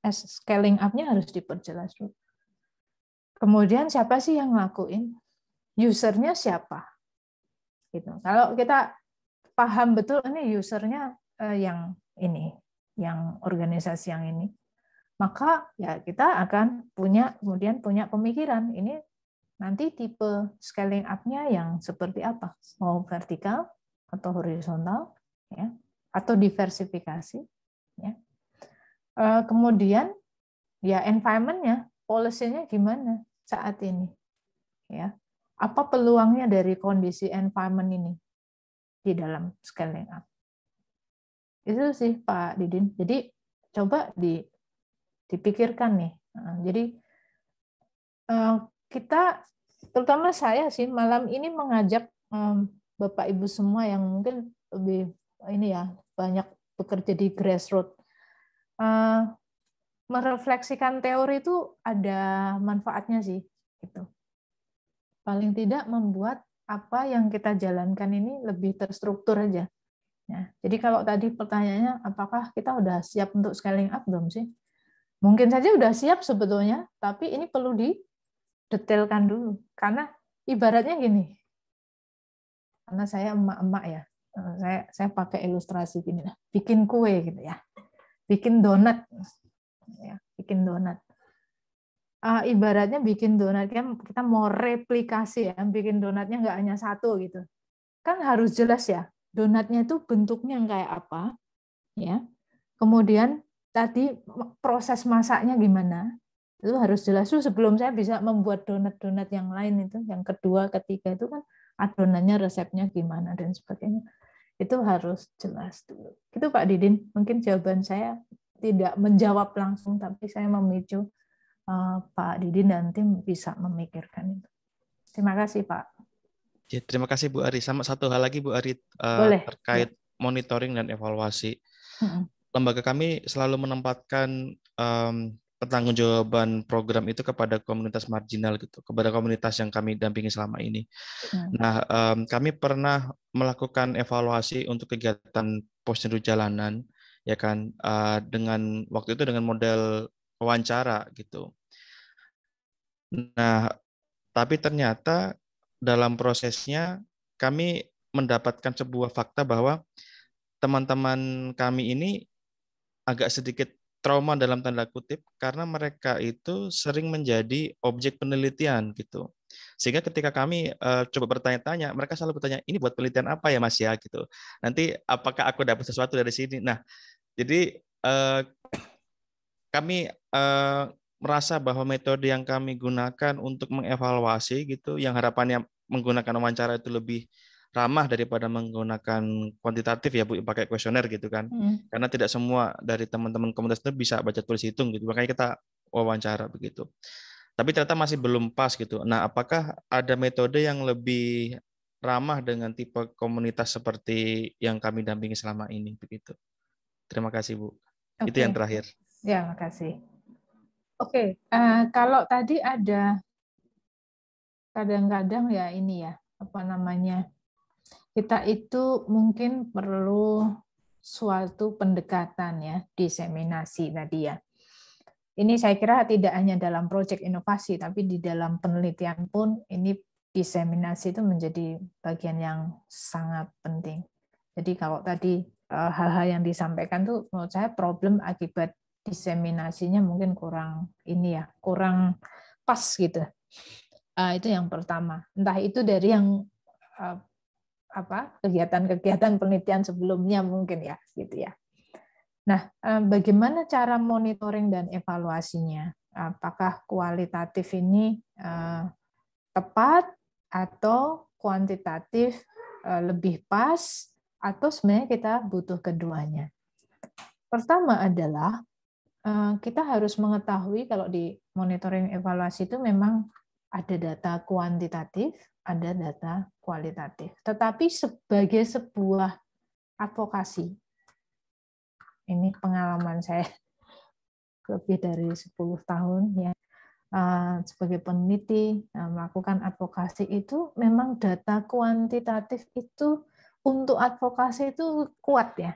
Eh, scaling up-nya harus diperjelas dulu. Kemudian siapa sih yang ngelakuin? Usernya siapa? Gitu. Kalau kita paham betul ini usernya eh, yang ini, yang organisasi yang ini, maka ya kita akan punya kemudian punya pemikiran ini nanti tipe scaling up-nya yang seperti apa? Mau vertikal atau horizontal, ya? Atau diversifikasi, ya? Eh, kemudian ya environmentnya, policy gimana saat ini? Ya, apa peluangnya dari kondisi environment ini di dalam scaling up? Itu sih Pak Didin. Jadi coba di dipikirkan nih. jadi eh, kita terutama saya sih malam ini mengajak Bapak Ibu semua yang mungkin lebih ini ya banyak bekerja di grassroots Eh, merefleksikan teori itu ada manfaatnya sih gitu. Paling tidak membuat apa yang kita jalankan ini lebih terstruktur aja. Ya, jadi kalau tadi pertanyaannya apakah kita udah siap untuk scaling up belum sih? Mungkin saja udah siap sebetulnya, tapi ini perlu didetailkan dulu. Karena ibaratnya gini, karena saya emak-emak ya, eh, saya saya pakai ilustrasi gini lah, bikin kue gitu ya bikin donat ya bikin donat uh, ibaratnya bikin donat kan kita mau replikasi ya bikin donatnya nggak hanya satu gitu kan harus jelas ya donatnya itu bentuknya kayak apa ya kemudian tadi proses masaknya gimana itu harus jelas tuh sebelum saya bisa membuat donat-donat yang lain itu yang kedua ketiga itu kan adonannya resepnya gimana dan sebagainya itu harus jelas dulu. Itu Pak Didin, mungkin jawaban saya tidak menjawab langsung, tapi saya memicu uh, Pak Didin dan tim bisa memikirkan itu. Terima kasih Pak. Ya, terima kasih Bu Ari. Sama satu hal lagi Bu Ari uh, terkait ya. monitoring dan evaluasi. -hmm. Lembaga kami selalu menempatkan um, pertanggungjawaban program itu kepada komunitas marginal gitu, kepada komunitas yang kami dampingi selama ini. Hmm. Nah, um, kami pernah melakukan evaluasi untuk kegiatan posyandu jalanan, ya kan, uh, dengan waktu itu dengan model wawancara gitu. Nah, tapi ternyata dalam prosesnya kami mendapatkan sebuah fakta bahwa teman-teman kami ini agak sedikit trauma dalam tanda kutip karena mereka itu sering menjadi objek penelitian gitu. Sehingga ketika kami uh, coba bertanya-tanya, mereka selalu bertanya, ini buat penelitian apa ya Mas ya gitu. Nanti apakah aku dapat sesuatu dari sini? Nah, jadi uh, kami uh, merasa bahwa metode yang kami gunakan untuk mengevaluasi gitu, yang harapannya menggunakan wawancara itu lebih ramah daripada menggunakan kuantitatif ya Bu pakai kuesioner gitu kan. Hmm. Karena tidak semua dari teman-teman komunitas itu bisa baca tulis hitung gitu. Makanya kita wawancara begitu. Tapi ternyata masih belum pas gitu. Nah, apakah ada metode yang lebih ramah dengan tipe komunitas seperti yang kami dampingi selama ini begitu. Terima kasih Bu. Okay. Itu yang terakhir. Ya, makasih. Oke, okay. uh, eh, kalau tadi ada kadang-kadang ya ini ya apa namanya kita itu mungkin perlu suatu pendekatan ya diseminasi tadi ya. Ini saya kira tidak hanya dalam proyek inovasi tapi di dalam penelitian pun ini diseminasi itu menjadi bagian yang sangat penting. Jadi kalau tadi eh, hal-hal yang disampaikan tuh menurut saya problem akibat diseminasinya mungkin kurang ini ya, kurang pas gitu. Eh, itu yang pertama. Entah itu dari yang eh, apa kegiatan-kegiatan penelitian sebelumnya mungkin ya gitu ya. Nah, eh, bagaimana cara monitoring dan evaluasinya? Apakah kualitatif ini eh, tepat atau kuantitatif eh, lebih pas atau sebenarnya kita butuh keduanya? Pertama adalah kita harus mengetahui kalau di monitoring evaluasi itu memang ada data kuantitatif ada data kualitatif. Tetapi sebagai sebuah advokasi, ini pengalaman saya lebih dari 10 tahun ya eh, sebagai peneliti eh, melakukan advokasi itu memang data kuantitatif itu untuk advokasi itu kuat ya.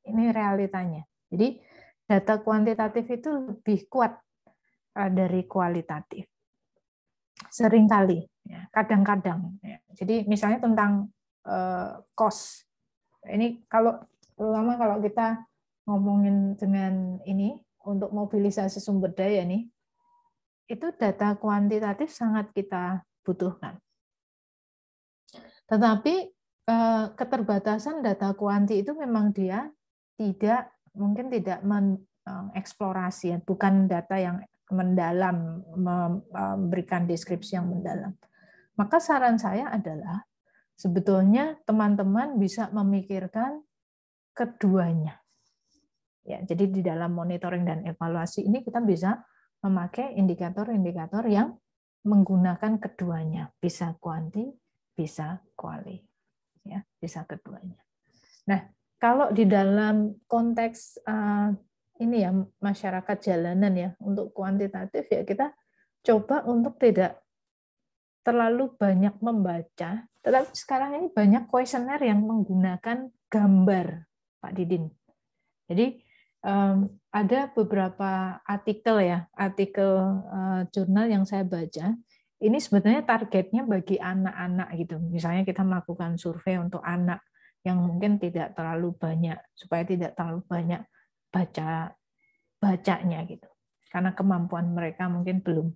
Ini realitanya. Jadi data kuantitatif itu lebih kuat eh, dari kualitatif sering kali, ya, kadang-kadang. Ya. Jadi misalnya tentang uh, kos, ini kalau terutama kalau kita ngomongin dengan ini untuk mobilisasi sumber daya nih, itu data kuantitatif sangat kita butuhkan. Tetapi uh, keterbatasan data kuanti itu memang dia tidak mungkin tidak men-explorasi mengeksplorasi, bukan data yang mendalam, memberikan deskripsi yang mendalam. Maka saran saya adalah sebetulnya teman-teman bisa memikirkan keduanya. Ya, jadi di dalam monitoring dan evaluasi ini kita bisa memakai indikator-indikator yang menggunakan keduanya, bisa kuanti, bisa kuali, ya, bisa keduanya. Nah, kalau di dalam konteks eh, ini ya masyarakat jalanan ya untuk kuantitatif ya kita coba untuk tidak terlalu banyak membaca tetapi sekarang ini banyak kuesioner yang menggunakan gambar Pak Didin jadi um, ada beberapa artikel ya artikel uh, jurnal yang saya baca ini sebetulnya targetnya bagi anak-anak gitu misalnya kita melakukan survei untuk anak yang mungkin tidak terlalu banyak supaya tidak terlalu banyak baca bacanya gitu karena kemampuan mereka mungkin belum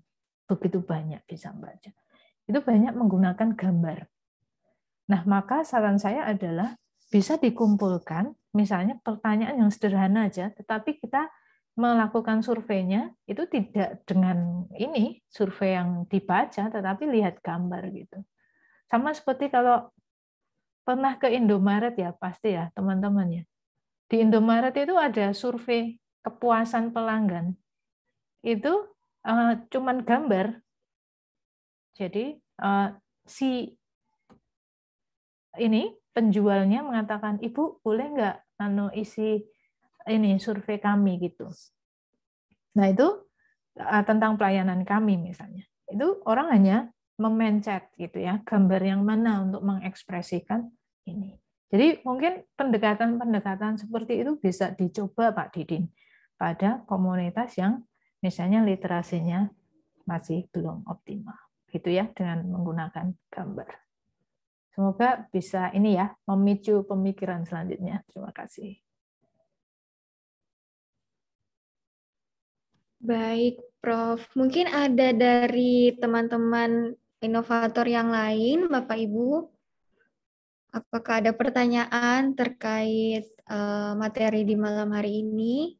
begitu banyak bisa membaca itu banyak menggunakan gambar nah maka saran saya adalah bisa dikumpulkan misalnya pertanyaan yang sederhana aja tetapi kita melakukan surveinya itu tidak dengan ini survei yang dibaca tetapi lihat gambar gitu sama seperti kalau pernah ke Indomaret ya pasti ya teman-teman ya di Indomaret itu ada survei kepuasan pelanggan. Itu uh, cuman gambar. Jadi uh, si ini penjualnya mengatakan, "Ibu, boleh nggak anu isi ini survei kami gitu." Nah, itu uh, tentang pelayanan kami misalnya. Itu orang hanya memencet gitu ya, gambar yang mana untuk mengekspresikan ini. Jadi mungkin pendekatan-pendekatan seperti itu bisa dicoba Pak Didin pada komunitas yang misalnya literasinya masih belum optimal. Gitu ya dengan menggunakan gambar. Semoga bisa ini ya memicu pemikiran selanjutnya. Terima kasih. Baik, Prof. Mungkin ada dari teman-teman inovator yang lain, Bapak Ibu. Apakah ada pertanyaan terkait uh, materi di malam hari ini?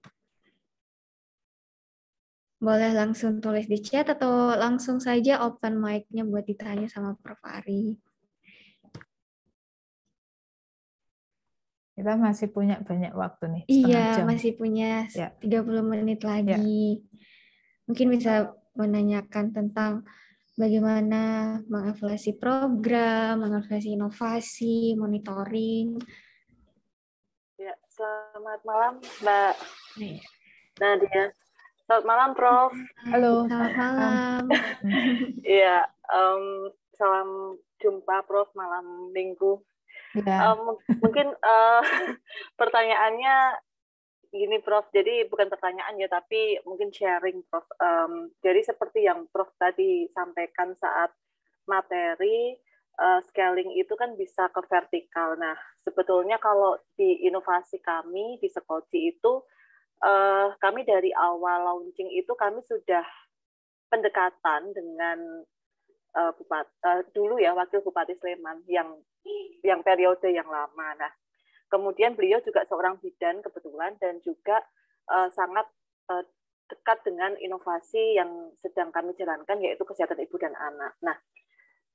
Boleh langsung tulis di chat atau langsung saja open mic-nya buat ditanya sama Prof. Ari. Kita masih punya banyak waktu nih. Iya, jam. masih punya ya. 30 menit lagi. Ya. Mungkin bisa menanyakan tentang bagaimana mengevaluasi program, mengevaluasi inovasi, monitoring. Ya, selamat malam Mbak iya. Nadia. Selamat malam Prof. Halo, selamat malam. Iya, um, salam jumpa Prof malam Minggu. Ya. Um, mungkin uh, pertanyaannya gini Prof, jadi bukan pertanyaan ya, tapi mungkin sharing Prof. Um, jadi seperti yang Prof tadi sampaikan saat materi, uh, scaling itu kan bisa ke vertikal. Nah, sebetulnya kalau di inovasi kami di Sekoci itu, uh, kami dari awal launching itu kami sudah pendekatan dengan uh, eh, bupat, uh, dulu ya wakil bupati Sleman yang yang periode yang lama. Nah, Kemudian beliau juga seorang bidan kebetulan dan juga uh, sangat uh, dekat dengan inovasi yang sedang kami jalankan yaitu kesehatan ibu dan anak. Nah,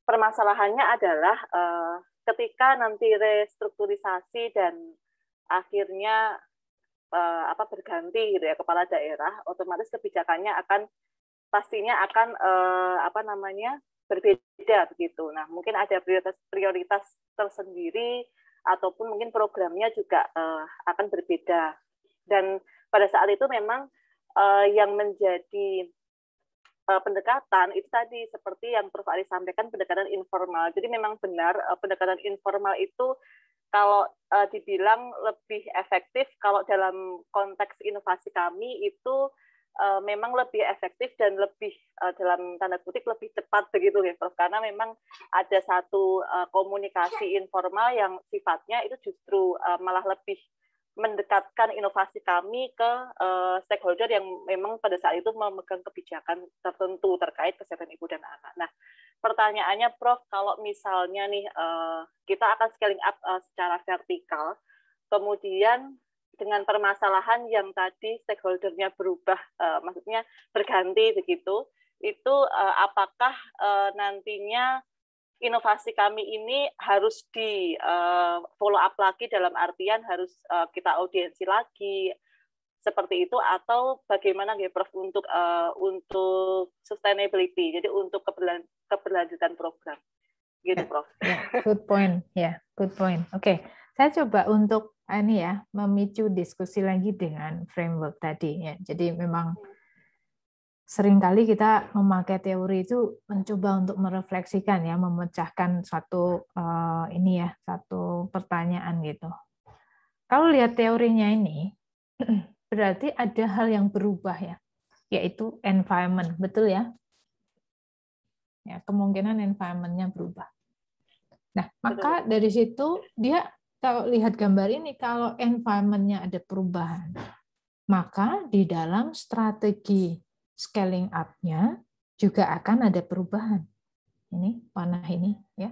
permasalahannya adalah uh, ketika nanti restrukturisasi dan akhirnya uh, apa berganti gitu ya kepala daerah, otomatis kebijakannya akan pastinya akan uh, apa namanya berbeda begitu. Nah, mungkin ada prioritas prioritas tersendiri ataupun mungkin programnya juga uh, akan berbeda. Dan pada saat itu memang uh, yang menjadi uh, pendekatan itu tadi seperti yang Prof Ali sampaikan pendekatan informal. Jadi memang benar uh, pendekatan informal itu kalau uh, dibilang lebih efektif kalau dalam konteks inovasi kami itu uh, memang lebih efektif dan lebih uh, dalam tanda kutip lebih cepat begitu ya gitu. Prof karena memang ada satu uh, komunikasi informal yang sifatnya itu justru uh, malah lebih mendekatkan inovasi kami ke uh, stakeholder yang memang pada saat itu memegang kebijakan tertentu terkait kesehatan ibu dan anak. Nah, pertanyaannya Prof, kalau misalnya nih uh, kita akan scaling up uh, secara vertikal, kemudian dengan permasalahan yang tadi stakeholdernya berubah, uh, maksudnya berganti begitu, itu uh, apakah uh, nantinya inovasi kami ini harus di uh, follow up lagi dalam artian harus uh, kita audiensi lagi seperti itu atau bagaimana ya Prof untuk uh, untuk sustainability jadi untuk keberlan keberlanjutan program gitu ya, Prof. Yeah, good point, ya yeah, good point. Oke, okay. saya coba untuk Ah, ini ya memicu diskusi lagi dengan framework tadi ya. Jadi memang hmm. seringkali kita memakai teori itu mencoba untuk merefleksikan ya, memecahkan satu uh, ini ya, satu pertanyaan gitu. Kalau lihat teorinya ini berarti ada hal yang berubah ya, yaitu environment, betul ya? Ya, kemungkinan environment-nya berubah. Nah, maka dari situ dia kalau lihat gambar ini, kalau environment-nya ada perubahan, maka di dalam strategi scaling up-nya juga akan ada perubahan. Ini panah ini ya.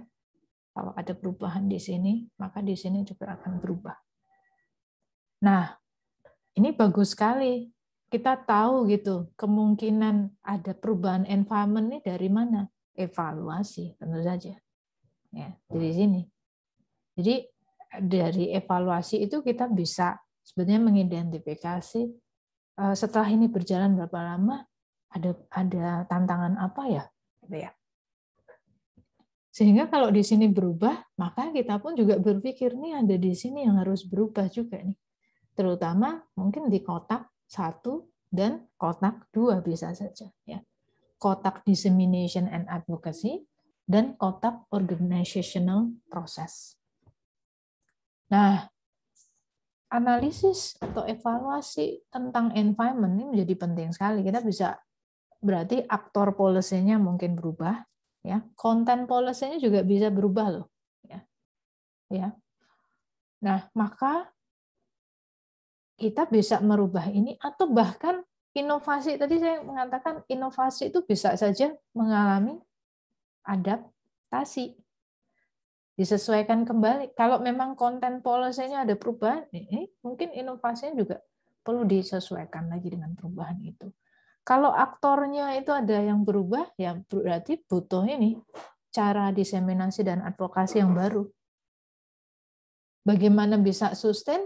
Kalau ada perubahan di sini, maka di sini juga akan berubah. Nah, ini bagus sekali. Kita tahu gitu, kemungkinan ada perubahan environment ini dari mana? Evaluasi tentu saja. Ya, dari sini. Jadi dari evaluasi itu kita bisa sebenarnya mengidentifikasi eh, setelah ini berjalan berapa lama ada ada tantangan apa ya gitu ya sehingga kalau di sini berubah maka kita pun juga berpikir nih ada di sini yang harus berubah juga nih terutama mungkin di kotak satu dan kotak dua bisa saja ya kotak dissemination and advocacy dan kotak organizational process Nah, analisis atau evaluasi tentang environment ini menjadi penting sekali. Kita bisa berarti aktor polisinya mungkin berubah, ya. Konten polisinya juga bisa berubah loh, ya. Ya. Nah, maka kita bisa merubah ini atau bahkan inovasi tadi saya mengatakan inovasi itu bisa saja mengalami adaptasi disesuaikan kembali. Kalau memang konten polosenya ada perubahan, eh, eh, mungkin inovasinya juga perlu disesuaikan lagi dengan perubahan itu. Kalau aktornya itu ada yang berubah, ya berarti butuh ini cara diseminasi dan advokasi yang baru. Bagaimana bisa sustain?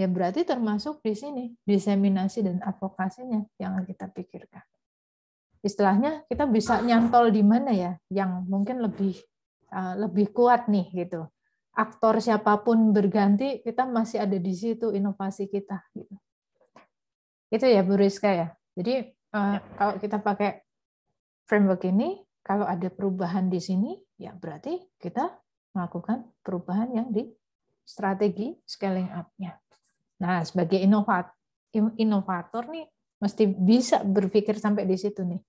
Ya berarti termasuk di sini diseminasi dan advokasinya yang kita pikirkan. Istilahnya kita bisa nyantol di mana ya yang mungkin lebih Eh, lebih kuat nih gitu. Aktor siapapun berganti, kita masih ada di situ inovasi kita gitu. Itu ya Bu Rizka ya. Jadi eh, ya. kalau kita pakai framework ini, kalau ada perubahan di sini, ya berarti kita melakukan perubahan yang di strategi scaling up-nya. Nah, sebagai inovator nih mesti bisa berpikir sampai di situ nih.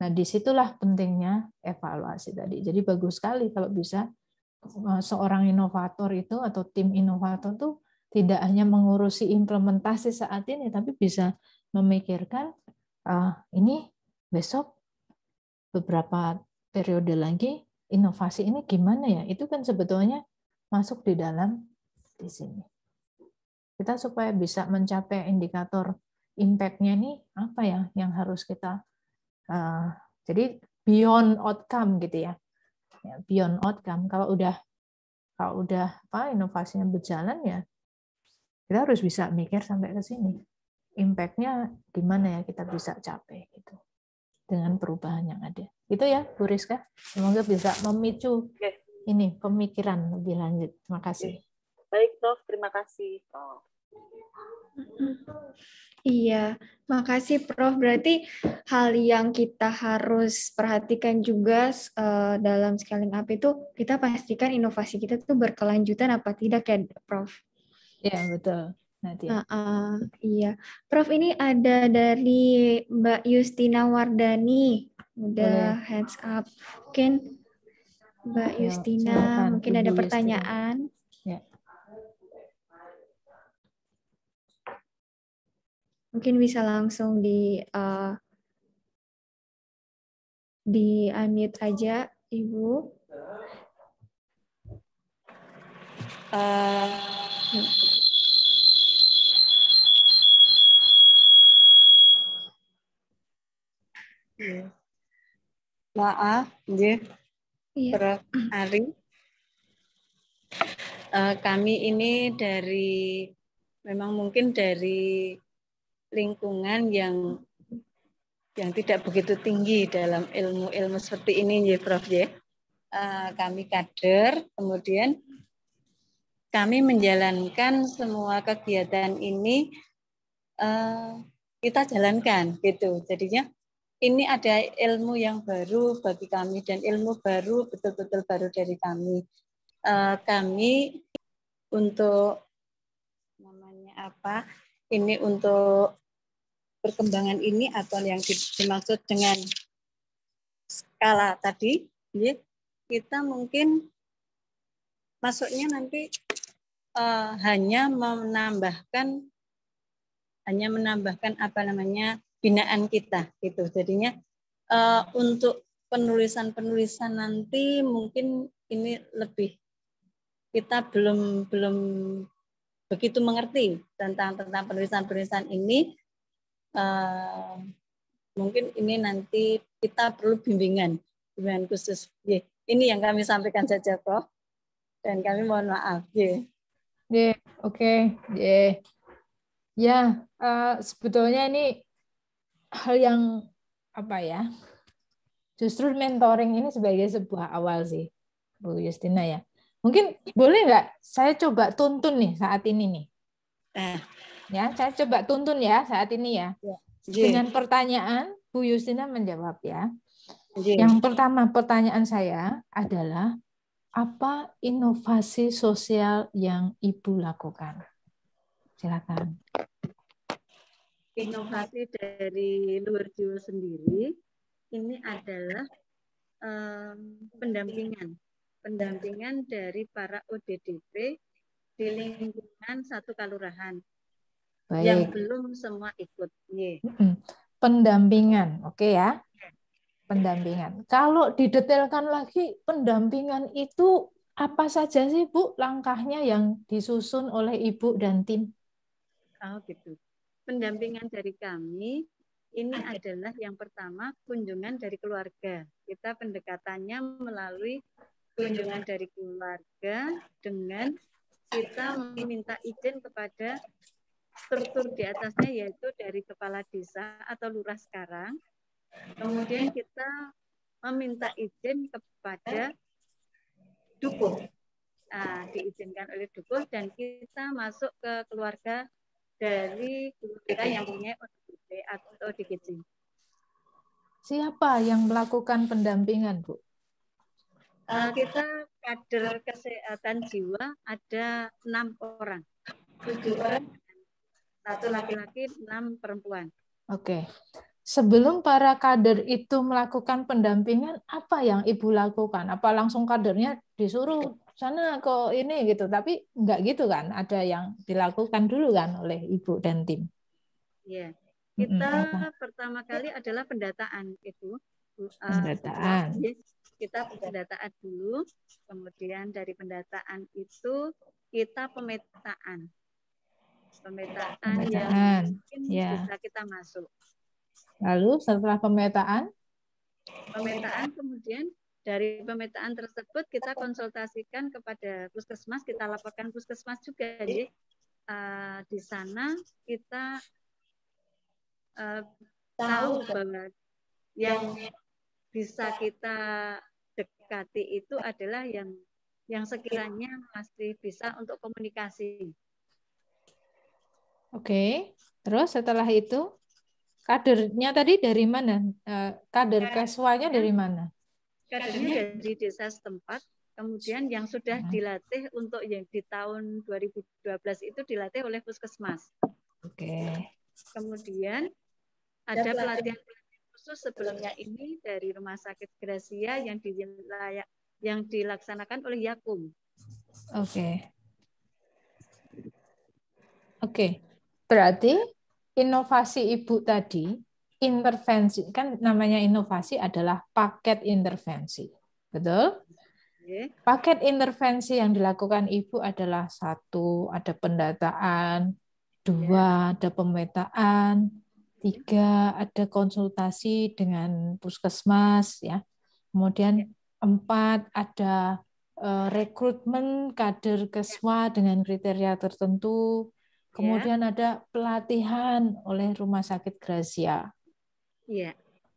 Nah, disitulah pentingnya evaluasi tadi. Jadi bagus sekali kalau bisa eh, seorang inovator itu atau tim inovator tuh tidak hanya mengurusi implementasi saat ini, tapi bisa memikirkan uh, ini besok beberapa periode lagi inovasi ini gimana ya? Itu kan sebetulnya masuk di dalam di sini. Kita supaya bisa mencapai indikator impact-nya ini apa ya yang harus kita Eh, jadi beyond outcome gitu ya. ya. Beyond outcome kalau udah kalau udah apa inovasinya berjalan ya kita harus bisa mikir sampai ke sini. Impactnya gimana ya kita bisa capai gitu dengan perubahan yang ada. Itu ya Bu Rizka. Semoga bisa memicu Oke. ini pemikiran lebih lanjut. Terima kasih. Baik Prof, terima kasih. Prof. Iya, makasih Prof. Berarti hal yang kita harus perhatikan juga uh, dalam scaling up itu kita pastikan inovasi kita tuh berkelanjutan apa tidak ya Prof? Iya, betul. Nanti. Uh, uh, iya. Prof, ini ada dari Mbak Yustina Wardani. Udah Boleh. hands up. Mungkin Mbak ya, Yustina Ayo, mungkin ada pertanyaan. mungkin bisa langsung di uh, di unmute aja ibu uh, eh, Yeah. maaf Jeff Yeah. hari uh, kami ini dari memang mungkin dari lingkungan yang yang tidak begitu tinggi dalam ilmu-ilmu seperti ini ya Prof ya. Eh, kami kader, kemudian kami menjalankan semua kegiatan ini eh, kita jalankan gitu. Jadinya ini ada ilmu yang baru bagi kami dan ilmu baru betul-betul baru dari kami. Eh, kami untuk namanya apa? Ini untuk perkembangan ini atau yang dimaksud dengan skala tadi, ya, kita mungkin masuknya nanti eh, hanya menambahkan hanya menambahkan apa namanya binaan kita gitu. Jadinya uh, untuk penulisan-penulisan nanti mungkin ini lebih kita belum belum begitu mengerti tentang tentang penulisan-penulisan ini mungkin ini nanti kita perlu bimbingan bimbingan khusus. Ye, ini yang kami sampaikan saja, Prof. Dan kami mohon maaf. Ye. Ye, oke. Okay. Ye. Ya, uh, sebetulnya ini hal yang apa ya? Justru mentoring ini sebagai sebuah awal sih, Bu Justina ya. Mungkin boleh nggak saya coba tuntun nih saat ini nih. Eh. Ya, saya coba tuntun ya saat ini ya. yeah. Ya, Dengan pertanyaan Bu Yustina menjawab ya. yeah. Yang pertama pertanyaan saya adalah apa inovasi sosial yang Ibu lakukan? Silakan. Inovasi dari Luarjo sendiri ini adalah um, pendampingan pendampingan dari para ODDP di lingkungan satu kelurahan. Baik. Yang belum semua ikut. Yeah. Pendampingan, oke okay ya. Iya. Pendampingan. Kalau didetailkan lagi, pendampingan itu apa saja sih Bu langkahnya yang disusun oleh Ibu dan tim? Oh gitu. Pendampingan dari kami ini adalah yang pertama kunjungan dari keluarga. Kita pendekatannya melalui kunjungan dari keluarga dengan kita meminta izin kepada struktur di atasnya yaitu dari kepala desa atau lurah sekarang. Kemudian kita meminta izin kepada dukuh. Nah, diizinkan oleh dukuh dan kita masuk ke keluarga dari keluarga yang punya ODGJ atau ODGJ. Siapa yang melakukan pendampingan, Bu? Uh, kita kader kesehatan jiwa ada enam orang satu laki-laki, enam perempuan. Oke. Sebelum para kader itu melakukan pendampingan, apa yang Ibu lakukan? Apa langsung kadernya disuruh sana kok ini gitu? Tapi enggak gitu kan? Ada yang dilakukan dulu kan oleh Ibu dan tim? Iya. Kita mm pertama kali adalah pendataan itu. Eh, pendataan. kita pendataan dulu, kemudian dari pendataan itu kita pemetaan pemetaan, pemetaan. yang ya. bisa ya. kita masuk. Lalu setelah pemetaan? Pemetaan kemudian dari pemetaan tersebut kita konsultasikan kepada puskesmas, kita laporkan puskesmas juga. Jadi ya. uh, eh, di sana kita uh, tahu bahwa yang bisa kita dekati itu adalah yang yang sekiranya masih bisa untuk komunikasi. Oke, terus setelah itu kadernya tadi dari mana? Eh, kader keswanya dari kan mana? Kadernya dari desa setempat. Kemudian yang sudah dilatih untuk yang di tahun 2012 itu dilatih oleh puskesmas. Oke. Kemudian ada pelatihan khusus sebelumnya ini dari Rumah Sakit Gracia yang dilayak yang dilaksanakan oleh Yakum. Oke. Oke. Berarti inovasi ibu tadi, intervensi, kan namanya inovasi adalah paket intervensi. Betul? Paket intervensi yang dilakukan ibu adalah satu, ada pendataan, dua, ya. ada pemetaan, tiga, ada konsultasi dengan puskesmas, ya. Kemudian ya. empat, ada eh, rekrutmen kader keswa ya. dengan kriteria tertentu. Kemudian ya. ada pelatihan oleh Rumah Sakit Gracia. Ya.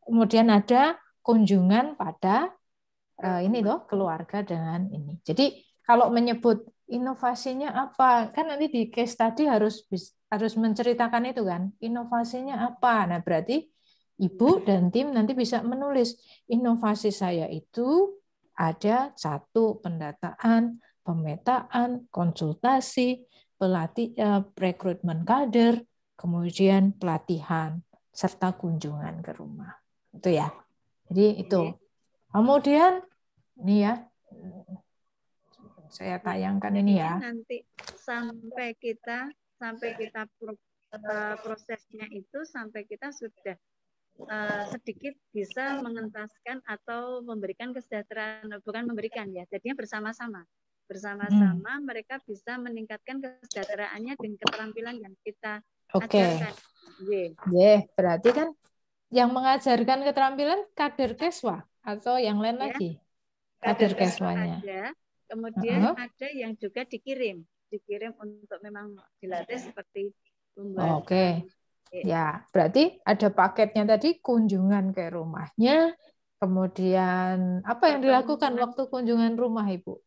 Kemudian ada kunjungan pada uh, ini loh keluarga dengan ini. Jadi kalau menyebut inovasinya apa, kan nanti di case tadi harus harus menceritakan itu kan, inovasinya apa. Nah, berarti ibu nah. dan tim nanti bisa menulis inovasi saya itu ada satu pendataan, pemetaan, konsultasi, pelatih uh, rekrutmen kader, kemudian pelatihan serta kunjungan ke rumah. Itu ya. Jadi itu. Kemudian ini ya saya tayangkan ini ya. Nanti sampai kita sampai kita eh, prosesnya itu sampai kita sudah eh, sedikit bisa mengentaskan atau memberikan kesejahteraan bukan memberikan ya jadinya bersama-sama bersama-sama hmm. mereka bisa meningkatkan kesejahteraannya dan keterampilan yang kita okay. ajarkan. Yeah. yeah, berarti kan yang mengajarkan keterampilan kader keswa atau yang lain yeah. lagi kader, keswanya. Kemudian uh -huh. ada yang juga dikirim, dikirim untuk memang dilatih seperti Oke. Okay. Yeah. Ya, berarti ada paketnya tadi kunjungan ke rumahnya, kemudian apa yang dilakukan waktu kunjungan rumah Ibu?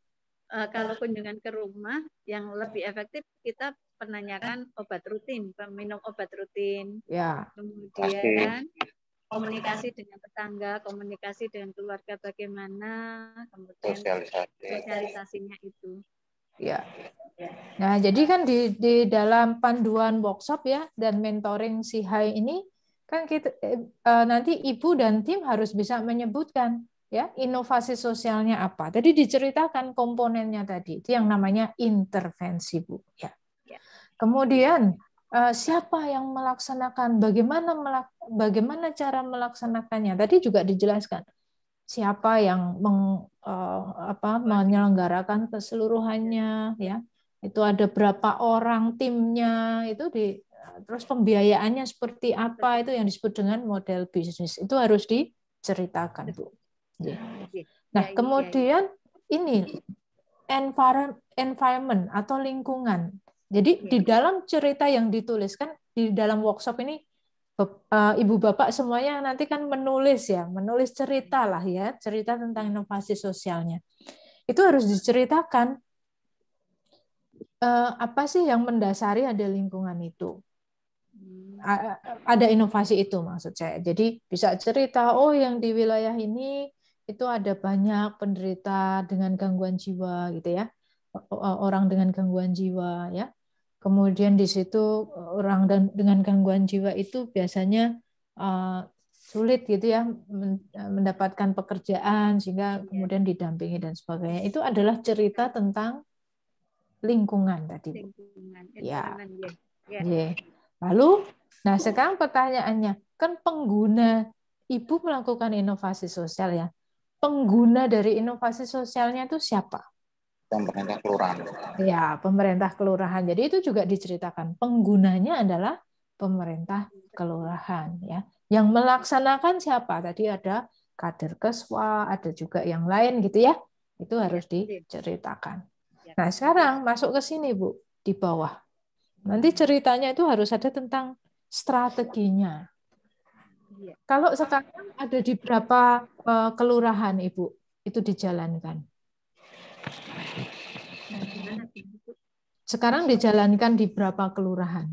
uh, eh, kalau kunjungan ke rumah yang lebih efektif kita penanyakan obat rutin, minum obat rutin. Ya. Kemudian Pasti. komunikasi dengan tetangga, komunikasi dengan keluarga bagaimana, kemudian Sosialisasi. sosialisasinya itu. Ya. Nah, jadi kan di di dalam panduan workshop ya dan mentoring si Hai ini kan kita eh, eh nanti ibu dan tim harus bisa menyebutkan ya inovasi sosialnya apa tadi diceritakan komponennya tadi itu yang namanya intervensi bu ya, ya. kemudian eh, siapa yang melaksanakan bagaimana melak bagaimana cara melaksanakannya tadi juga dijelaskan siapa yang meng, eh, apa, menyelenggarakan keseluruhannya ya itu ada berapa orang timnya itu di terus pembiayaannya seperti apa itu yang disebut dengan model bisnis itu harus diceritakan bu Iya. Iya, nah, iya, kemudian ini environment atau lingkungan. Jadi di dalam cerita yang dituliskan di dalam workshop ini eh, ibu bapak semuanya nanti kan menulis ya, menulis cerita lah ya, cerita tentang inovasi sosialnya. Itu harus diceritakan eh, apa sih yang mendasari ada lingkungan itu. Hmm. Ada inovasi itu maksud saya. Jadi bisa cerita, oh yang di wilayah ini itu ada banyak penderita dengan gangguan jiwa gitu ya orang dengan gangguan jiwa ya kemudian di situ orang dengan gangguan jiwa itu biasanya eh, sulit gitu ya mendapatkan pekerjaan sehingga iya. kemudian didampingi dan sebagainya itu adalah cerita tentang lingkungan tadi lingkungan. ya. yeah. ya, ya. lalu nah sekarang pertanyaannya kan pengguna ibu melakukan inovasi sosial ya pengguna dari inovasi sosialnya itu siapa? Pemerintah kelurahan. Ya, pemerintah kelurahan. Jadi itu juga diceritakan penggunanya adalah pemerintah kelurahan ya. Yang melaksanakan siapa? Tadi ada kader keswa, ada juga yang lain gitu ya. Itu iya, harus diceritakan. Iya. Nah, sekarang masuk ke sini, Bu, di bawah. Nanti ceritanya itu harus ada tentang strateginya. Iya. Kalau sekarang ada di berapa uh, kelurahan, Ibu? Itu dijalankan. Sekarang dijalankan di berapa kelurahan?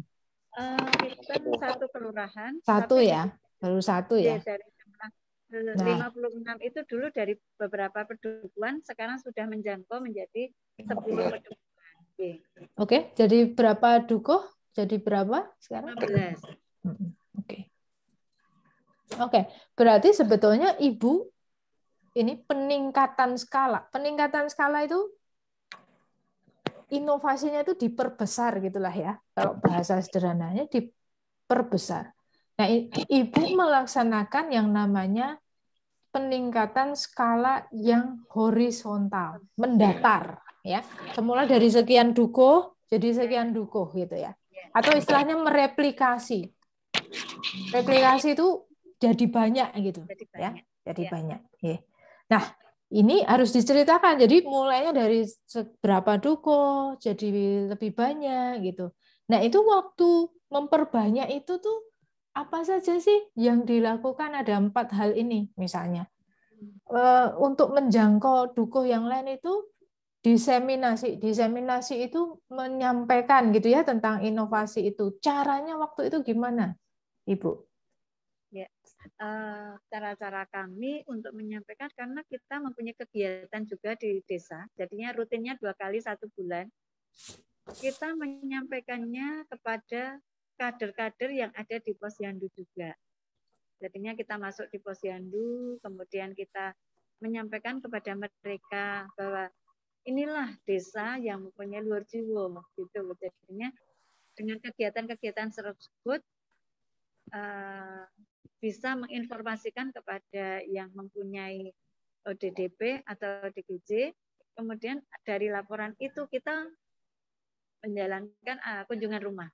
Uh, satu kelurahan. Satu ya, baru satu iya, ya. dari 56 eh, nah. itu dulu dari beberapa pedukuan, sekarang sudah menjangkau menjadi 10 pedukuan. Iya. Oke, okay. jadi berapa dukuh? Jadi berapa sekarang? 15. Oke. Okay. Oke, okay. berarti sebetulnya ibu ini peningkatan skala. Peningkatan skala itu inovasinya itu diperbesar gitulah ya. Kalau bahasa sederhananya diperbesar. Nah, ibu melaksanakan yang namanya peningkatan skala yang horizontal, mendatar ya. Semula dari sekian duko jadi sekian duko gitu ya. Atau istilahnya mereplikasi. Replikasi itu jadi banyak gitu jadi banyak. ya jadi ya. banyak ya. nah ini harus diceritakan jadi mulainya dari seberapa duko jadi lebih banyak gitu nah itu waktu memperbanyak itu tuh apa saja sih yang dilakukan ada empat hal ini misalnya eh, untuk menjangkau duko yang lain itu diseminasi diseminasi itu menyampaikan gitu ya tentang inovasi itu caranya waktu itu gimana ibu Eh, cara-cara kami untuk menyampaikan karena kita mempunyai kegiatan juga di desa. Jadinya rutinnya dua kali satu bulan. Kita menyampaikannya kepada kader-kader yang ada di posyandu juga. Jadinya kita masuk di posyandu, kemudian kita menyampaikan kepada mereka bahwa inilah desa yang mempunyai luar jiwa gitu. Jadinya dengan kegiatan-kegiatan tersebut eh, bisa menginformasikan kepada yang mempunyai ODDP atau DGJ. Kemudian dari laporan itu kita menjalankan uh, kunjungan rumah.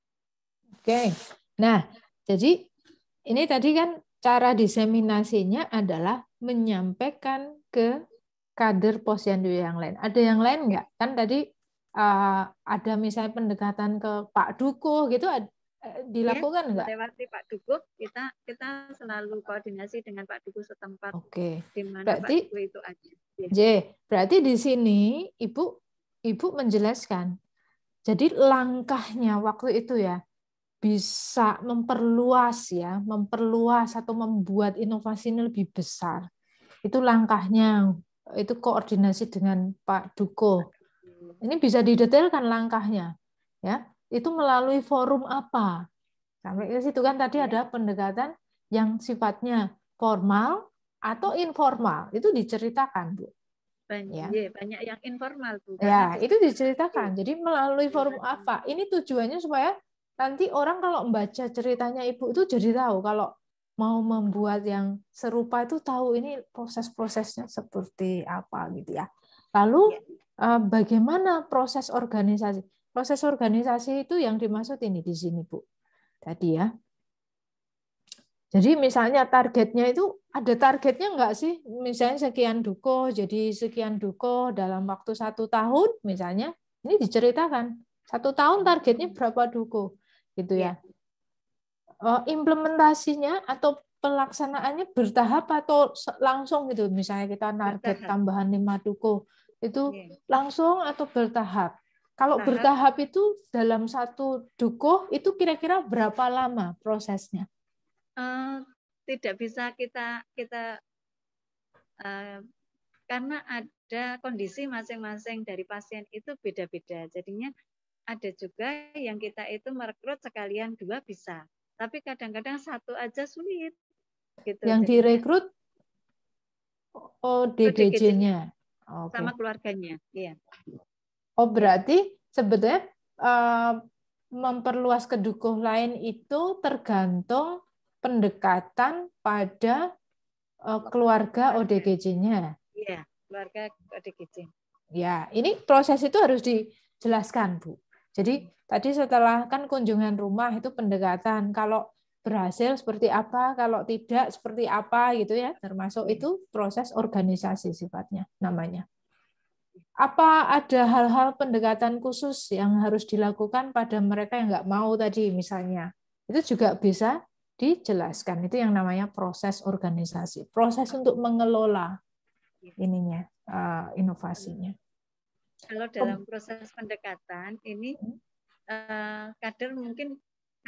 Oke. Nah, jadi ini tadi kan cara diseminasinya adalah menyampaikan ke kader posyandu yang lain. Ada yang lain nggak? Kan tadi uh, ada misalnya pendekatan ke Pak Dukuh gitu, Eh, iya, dilakukan nggak? Lewati Pak Dukuh, kita kita selalu koordinasi dengan Pak Dukuh setempat. Oke. Okay. berarti, Pak Dukuh itu aja. Iya. J, berarti di sini Ibu Ibu menjelaskan. Jadi langkahnya waktu itu ya bisa memperluas ya, memperluas atau membuat inovasi ini lebih besar. Itu langkahnya, itu koordinasi dengan Pak Duko. Ini bisa didetailkan langkahnya ya itu melalui forum apa? Sampai ke situ kan tadi ada pendekatan yang sifatnya formal atau informal. Itu diceritakan, Bu. Banyak, ya. Iya, banyak yang informal, Bu. Ya, itu diceritakan. Jadi melalui iya, forum apa? Ini tujuannya supaya nanti orang kalau membaca ceritanya Ibu itu jadi tahu kalau mau membuat yang serupa itu tahu ini proses-prosesnya seperti apa gitu ya. Lalu iya. eh, bagaimana proses organisasi? proses organisasi itu yang dimaksud ini di sini Bu tadi ya jadi misalnya targetnya itu ada targetnya enggak sih? Misalnya sekian duko, jadi sekian duko dalam waktu satu tahun misalnya. Ini diceritakan. Satu tahun targetnya berapa duko gitu ya. Iya. Oh, implementasinya atau pelaksanaannya bertahap atau langsung gitu. Misalnya kita target tambahan lima duko itu iya. langsung atau bertahap kalau nah. bertahap itu dalam satu dukuh itu kira-kira berapa lama prosesnya? Uh, tidak bisa kita kita uh, karena ada kondisi masing-masing dari pasien itu beda-beda. Jadinya ada juga yang kita itu merekrut sekalian dua bisa, tapi kadang-kadang satu aja sulit. Gitu. Yang direkrut ODDJ-nya. nya Oh, okay. sama keluarganya. Iya. Oh berarti sebetulnya uh, memperluas kedukuh lain itu tergantung pendekatan pada uh, keluarga ODGJ-nya. Iya, keluarga ODGJ. Ya, ini proses itu harus dijelaskan, Bu. Jadi hmm. tadi setelah kan kunjungan rumah itu pendekatan. Kalau berhasil seperti apa, kalau tidak seperti apa gitu ya, termasuk hmm. itu proses organisasi sifatnya namanya apa ada hal-hal pendekatan khusus yang harus dilakukan pada mereka yang nggak mau tadi misalnya itu juga bisa dijelaskan itu yang namanya proses organisasi proses untuk mengelola ininya eh, inovasinya kalau dalam proses pendekatan ini hmm. eh, kader mungkin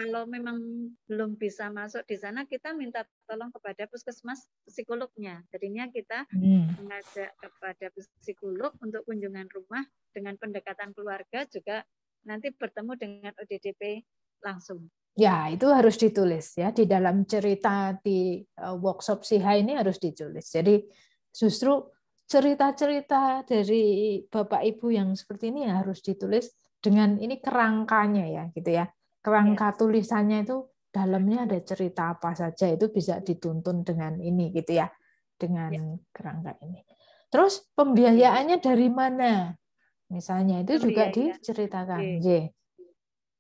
kalau memang belum bisa masuk di sana kita minta tolong kepada puskesmas psikolognya. Jadinya kita hmm. mengajak kepada psikolog untuk kunjungan rumah dengan pendekatan keluarga juga nanti bertemu dengan ODDP langsung. Ya, itu harus ditulis ya di dalam cerita di e, workshop SIHA ini harus ditulis. Jadi justru cerita-cerita dari Bapak Ibu yang seperti ini harus ditulis dengan ini kerangkanya ya gitu ya kerangka iya. tulisannya itu dalamnya ada cerita apa saja itu bisa iya. dituntun dengan ini gitu ya dengan ya. kerangka ini. Terus pembiayaannya iya. dari mana? Misalnya itu juga diceritakan. Okay.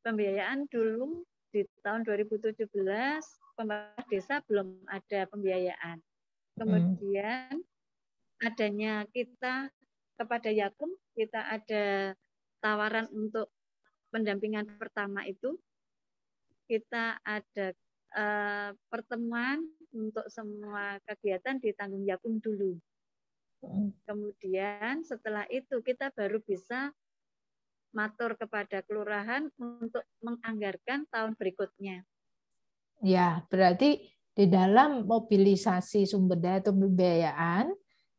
Pembiayaan dulu di tahun 2017 pemerintah desa belum ada pembiayaan. Hmm. Kemudian hmm. adanya kita kepada Yakum kita ada tawaran untuk pendampingan pertama itu kita ada uh, pertemuan untuk semua kegiatan di Tanggung Yakung dulu. Hmm. Kemudian setelah itu kita baru bisa matur kepada kelurahan untuk menganggarkan tahun berikutnya. Ya, berarti di dalam mobilisasi sumber daya atau pembiayaan,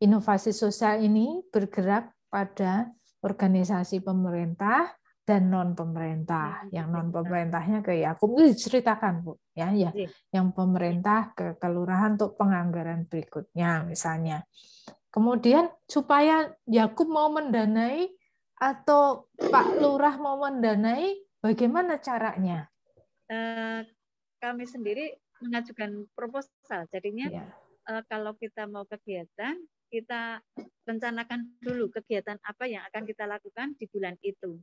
inovasi sosial ini bergerak pada organisasi pemerintah, dan non pemerintah. Hmm, yang iya. non pemerintahnya ke aku bisa diceritakan bu, ya, ya. Iya. Yang pemerintah ke kelurahan untuk penganggaran berikutnya misalnya. Kemudian supaya Yakub mau mendanai atau Pak Lurah mau mendanai, bagaimana caranya? Eh, kami sendiri mengajukan proposal. Jadinya ya. kalau kita mau kegiatan, kita rencanakan dulu kegiatan apa yang akan kita lakukan di bulan itu.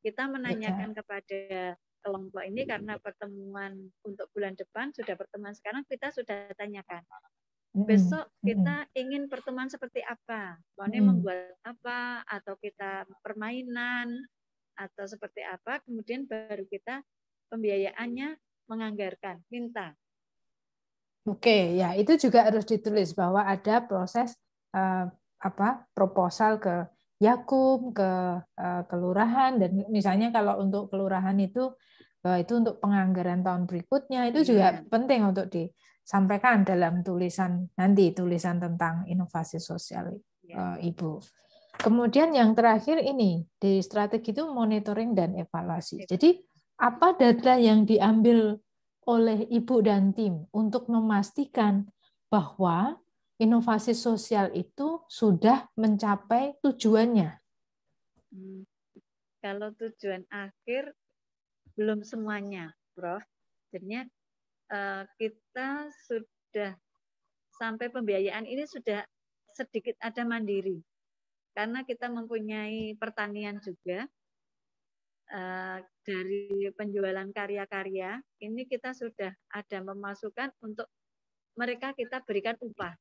Kita menanyakan ya. kepada kelompok ini karena pertemuan untuk bulan depan sudah pertemuan sekarang kita sudah tanyakan. Besok kita ingin pertemuan seperti apa? mau hmm. membuat apa atau kita permainan atau seperti apa? Kemudian baru kita pembiayaannya menganggarkan, minta. Oke, ya itu juga harus ditulis bahwa ada proses uh, apa proposal ke yakum ke eh, kelurahan dan misalnya kalau untuk kelurahan itu bahwa eh, itu untuk penganggaran tahun berikutnya itu iya. juga yeah. penting untuk disampaikan dalam tulisan nanti tulisan tentang inovasi sosial yeah. Iya. ibu. Kemudian yang terakhir ini di strategi itu monitoring dan evaluasi. Yeah. Jadi apa data yang diambil oleh ibu dan tim untuk memastikan bahwa inovasi sosial itu sudah mencapai tujuannya. Hmm. Kalau tujuan akhir belum semuanya, Prof. Jadinya eh, kita sudah sampai pembiayaan ini sudah sedikit ada mandiri. Karena kita mempunyai pertanian juga eh, dari penjualan karya-karya, ini kita sudah ada memasukkan untuk mereka kita berikan upah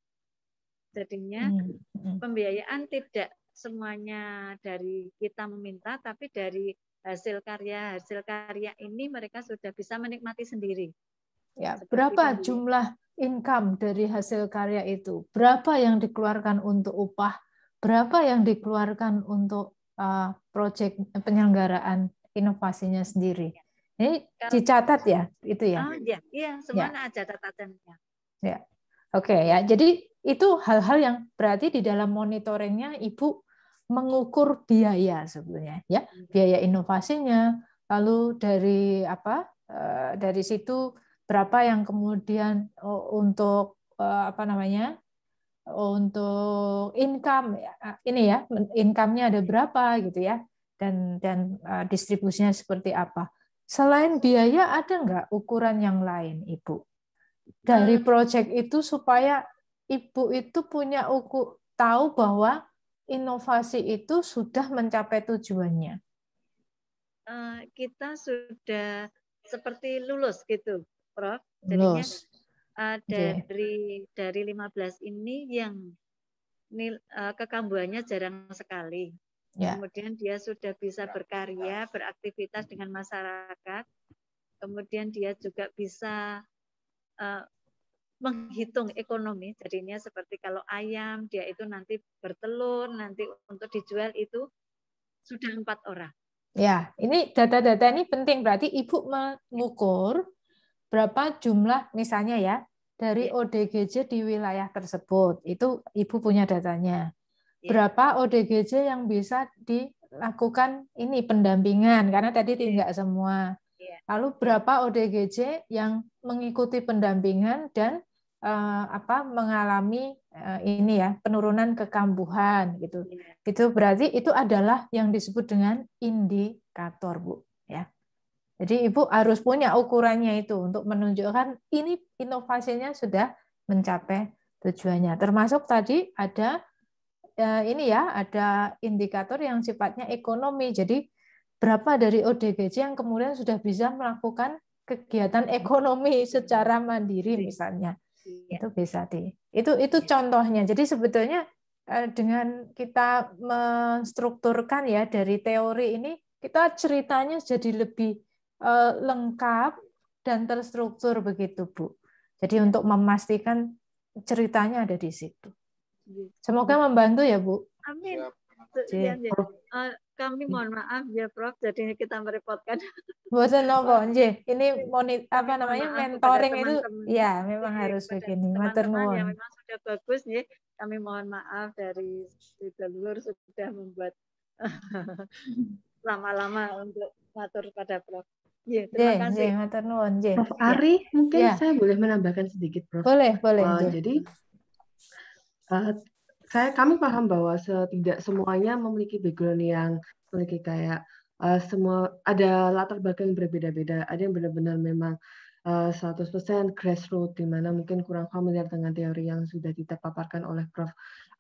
Jadinya hmm, hmm. pembiayaan tidak semuanya dari kita meminta, tapi dari hasil karya hasil karya ini mereka sudah bisa menikmati sendiri. Ya, Seperti berapa tadi. jumlah income dari hasil karya itu? Berapa yang dikeluarkan untuk upah? Berapa yang dikeluarkan untuk uh, eh, proyek penyelenggaraan inovasinya sendiri? Ya. Ini Kalau, dicatat ya, itu ya. Oh, ya, iya, semuanya ya. ada catatannya. Ya. Oke okay, ya. Jadi itu hal-hal yang berarti di dalam monitoringnya ibu mengukur biaya sebetulnya ya hmm. biaya inovasinya lalu dari apa eh, dari situ berapa yang kemudian oh, untuk eh, apa namanya untuk income ya, eh, ini ya income-nya ada berapa gitu ya dan dan distribusinya seperti apa selain biaya ada nggak ukuran yang lain ibu dari nah. proyek itu supaya ibu itu punya uku tahu bahwa inovasi itu sudah mencapai tujuannya? Eh, kita sudah seperti lulus gitu, Prof. Jadinya lulus. Uh, dari yeah. dari 15 ini yang nil, eh, kekambuhannya jarang sekali. Yeah. Kemudian dia sudah bisa berkarya, beraktivitas dengan masyarakat. Kemudian dia juga bisa uh, menghitung ekonomi jadinya seperti kalau ayam dia itu nanti bertelur nanti untuk dijual itu sudah empat orang ya ini data-data ini penting berarti ibu mengukur berapa jumlah misalnya ya dari ya. ODGJ di wilayah tersebut itu ibu punya datanya ya. berapa ODGJ yang bisa dilakukan ini pendampingan karena tadi ya. tidak semua lalu berapa ODGJ yang mengikuti pendampingan dan uh, apa mengalami uh, ini ya penurunan kekambuhan gitu. Yeah. Itu berarti itu adalah yang disebut dengan indikator bu ya. Jadi ibu harus punya ukurannya itu untuk menunjukkan ini inovasinya sudah mencapai tujuannya. Termasuk tadi ada eh, ini ya ada indikator yang sifatnya ekonomi. Jadi berapa dari ODGJ yang kemudian sudah bisa melakukan kegiatan ekonomi secara mandiri misalnya. Iya. itu bisa di itu itu iya. contohnya jadi sebetulnya eh, dengan kita menstrukturkan ya dari teori ini kita ceritanya jadi lebih eh, lengkap dan terstruktur begitu bu jadi untuk memastikan ceritanya ada di situ iya. semoga membantu ya bu amin Siap. Eh, kami mohon maaf ya Prof, jadinya kita merepotkan. Bosan nopo, nje. Ini monit apa namanya maaf mentoring teman -teman. itu ya memang jadi, iya, harus begini. Matur ya, nuwun. Yang memang sudah bagus nih Kami mohon maaf dari sedulur sudah membuat lama-lama untuk matur pada Prof. Ya, terima kasih. matur nuwun, Prof ya. Ari, mungkin ya. saya boleh menambahkan sedikit Prof. Boleh, boleh. Uh, jadi uh, saya kami paham bahwa tidak semuanya memiliki background yang memiliki kayak uh, semua ada latar belakang yang berbeda-beda. Ada yang benar-benar memang uh, eh, 100% grassroots di mana mungkin kurang familiar dengan teori yang sudah kita paparkan oleh Prof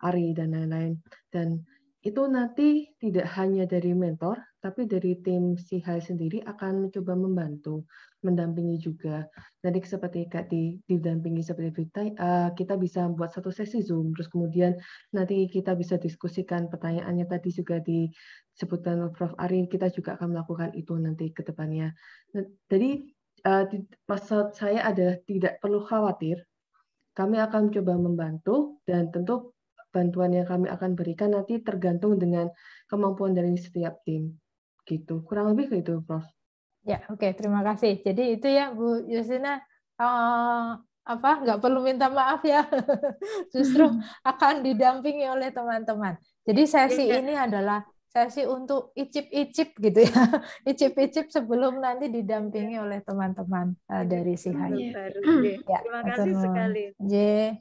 Ari dan lain-lain. Dan itu nanti tidak hanya dari mentor, tapi dari tim si Hai sendiri akan mencoba membantu, mendampingi juga. Nanti seperti Kak di, didampingi seperti itu uh, eh, kita bisa buat satu sesi Zoom, terus kemudian nanti kita bisa diskusikan pertanyaannya tadi juga di disebutkan Prof. Arin, kita juga akan melakukan itu nanti ke depannya. Nah, jadi uh, maksud saya adalah tidak perlu khawatir, kami akan mencoba membantu dan tentu bantuan yang kami akan berikan nanti tergantung dengan kemampuan dari setiap tim. Gitu. Kurang lebih ke itu Prof. Ya, oke, okay. terima kasih. Jadi itu ya Bu Yusina uh, eh, apa nggak perlu minta maaf ya. Justru akan didampingi oleh teman-teman. Jadi sesi ya, ini adalah sesi untuk icip-icip gitu ya. Icip-icip sebelum nanti didampingi iya. oleh teman-teman uh, dari Sihay. Hmm. Iya. Ya, terima kasih sekali. Yeah.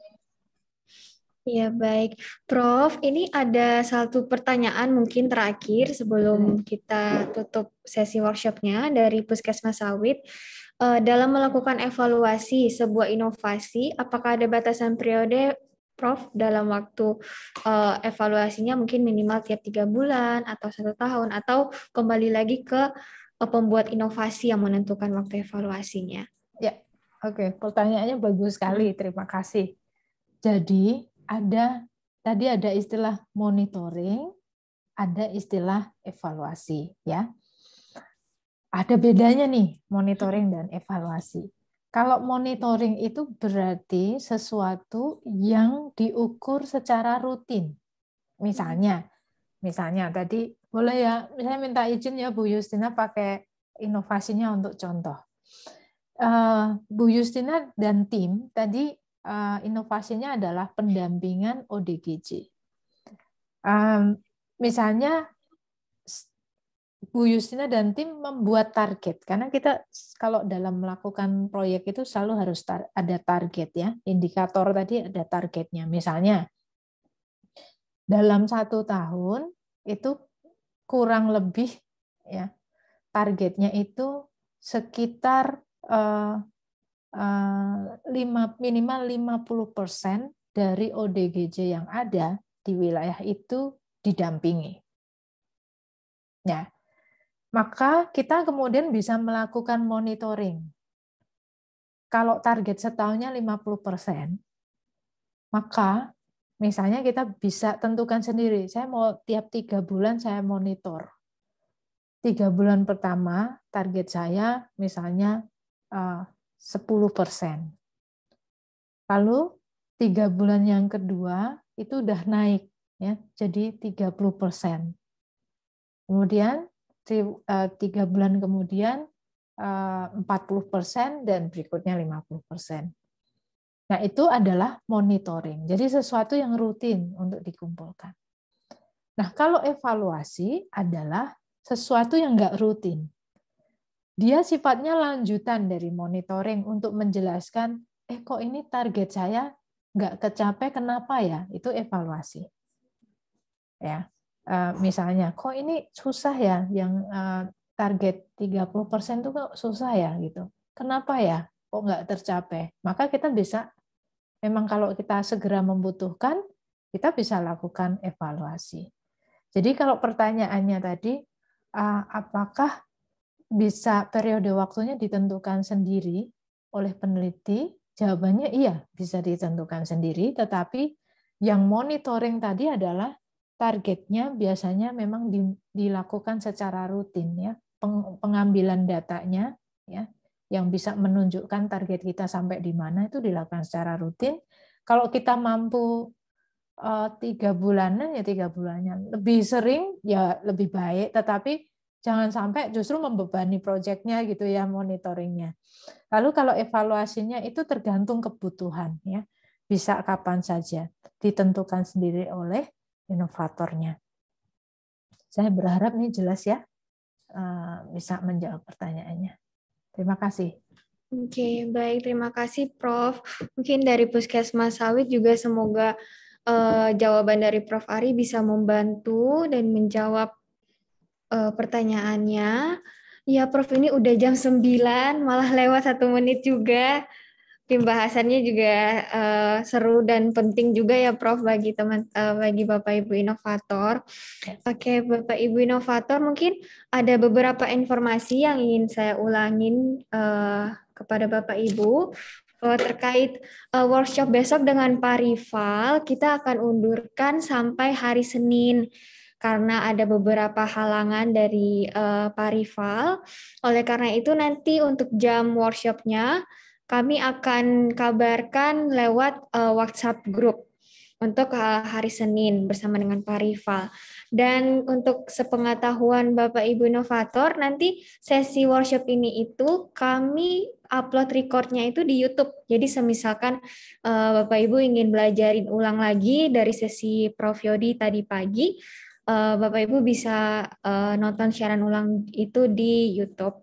Ya baik, Prof. Ini ada satu pertanyaan mungkin terakhir sebelum kita tutup sesi workshopnya dari Puskesmas Sawit. Eh, dalam melakukan evaluasi sebuah inovasi, apakah ada batasan periode, Prof. Dalam waktu eh, evaluasinya mungkin minimal tiap tiga bulan atau satu tahun atau kembali lagi ke eh, pembuat inovasi yang menentukan waktu evaluasinya? Ya, oke. Pertanyaannya bagus sekali. Hmm. Terima kasih. Jadi ada tadi ada istilah monitoring, ada istilah evaluasi ya. Ada bedanya nih monitoring dan evaluasi. Kalau monitoring itu berarti sesuatu yang diukur secara rutin. Misalnya, misalnya tadi boleh ya, saya minta izin ya Bu Yustina pakai inovasinya untuk contoh. Eh, Bu Yustina dan tim tadi Eh, inovasinya adalah pendampingan ODGJ. misalnya Bu Yustina dan tim membuat target karena kita kalau dalam melakukan proyek itu selalu harus tar ada target ya indikator tadi ada targetnya misalnya dalam satu tahun itu kurang lebih ya targetnya itu sekitar eh, Eh, lima minimal 50% dari ODGJ yang ada di wilayah itu didampingi. Ya. Maka kita kemudian bisa melakukan monitoring. Kalau target setahunnya 50%, maka misalnya kita bisa tentukan sendiri, saya mau tiap tiga bulan saya monitor. Tiga bulan pertama target saya misalnya eh, 10%. Lalu tiga bulan yang kedua itu udah naik ya, jadi 30%. Kemudian eh, tiga bulan kemudian 40% eh, dan berikutnya 50%. Nah, itu adalah monitoring. Jadi sesuatu yang rutin untuk dikumpulkan. Nah, kalau evaluasi adalah sesuatu yang nggak rutin. Dia sifatnya lanjutan dari monitoring untuk menjelaskan, eh kok ini target saya nggak kecapai, kenapa ya? Itu evaluasi. Ya, eh, misalnya, kok ini susah ya, yang eh, target 30% itu kok susah ya gitu. Kenapa ya? Kok nggak tercapai? Maka kita bisa, memang kalau kita segera membutuhkan, kita bisa lakukan evaluasi. Jadi kalau pertanyaannya tadi, eh, apakah bisa periode waktunya ditentukan sendiri oleh peneliti? Jawabannya iya, bisa ditentukan sendiri, tetapi yang monitoring tadi adalah targetnya biasanya memang dilakukan secara rutin ya, pengambilan datanya ya, yang bisa menunjukkan target kita sampai di mana itu dilakukan secara rutin. Kalau kita mampu eh, tiga bulanan ya tiga bulannya, lebih sering ya lebih baik, tetapi jangan sampai justru membebani proyeknya gitu ya monitoringnya. Lalu kalau evaluasinya itu tergantung kebutuhan ya, bisa kapan saja, ditentukan sendiri oleh inovatornya. Saya berharap ini jelas ya eh, bisa menjawab pertanyaannya. Terima kasih. Oke, okay, baik. Terima kasih, Prof. Mungkin dari Puskesmas Sawit juga semoga uh, jawaban dari Prof. Ari bisa membantu dan menjawab uh, pertanyaannya. Ya Prof ini udah jam 9, malah lewat satu menit juga. Pembahasannya juga uh, seru dan penting juga ya Prof bagi teman uh, bagi Bapak Ibu inovator. Ya. Oke, okay, Bapak Ibu inovator mungkin ada beberapa informasi yang ingin saya ulangin uh, kepada Bapak Ibu uh, terkait uh, workshop besok dengan Pak Rival, kita akan undurkan sampai hari Senin karena ada beberapa halangan dari uh, Pak Rival. Oleh karena itu nanti untuk jam workshopnya kami akan kabarkan lewat uh, WhatsApp grup untuk eh, hari Senin bersama dengan Pak Rival. Dan untuk sepengetahuan Bapak Ibu Inovator, nanti sesi workshop ini itu kami upload recordnya itu di YouTube. Jadi semisalkan Bapak Ibu ingin belajarin ulang lagi dari sesi Prof. Yodi tadi pagi, uh, Bapak Ibu bisa uh, nonton siaran ulang itu di YouTube.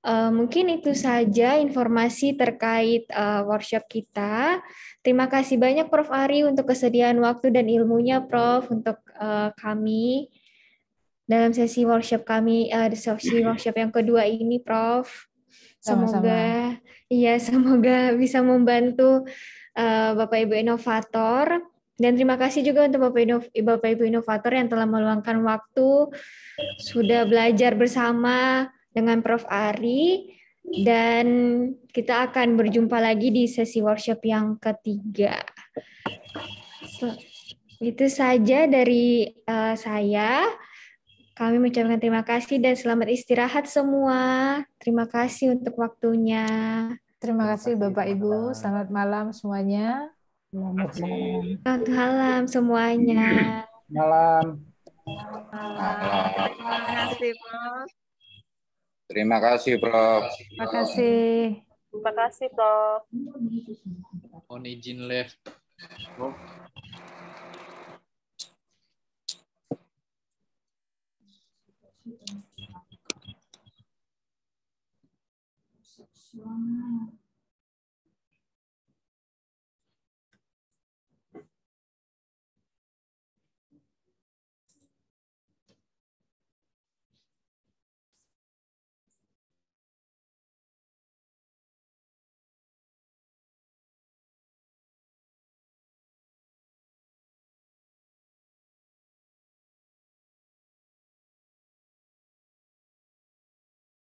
Uh, mungkin itu saja informasi terkait uh, workshop kita. Terima kasih banyak Prof. Ari untuk kesediaan waktu dan ilmunya Prof. untuk uh, kami dalam sesi workshop kami, uh, sesi iya. workshop yang kedua ini Prof. Semoga, Sama-sama. iya semoga bisa membantu uh, Bapak Ibu inovator dan terima kasih juga untuk Bapak, Inov, Bapak Ibu Inovator yang telah meluangkan waktu, sudah belajar bersama dengan Prof. Ari, dan kita akan berjumpa lagi di sesi workshop yang ketiga. So, itu saja dari uh, saya. Kami mengucapkan terima kasih dan selamat istirahat semua. Terima kasih untuk waktunya. Terima kasih Bapak Ibu. Selamat malam semuanya. Selamat malam. Selamat malam semuanya. Malam. Terima kasih, Prof. Terima kasih, Prof. Terima kasih. Terima kasih, Prof. Mohon izin left. Prof.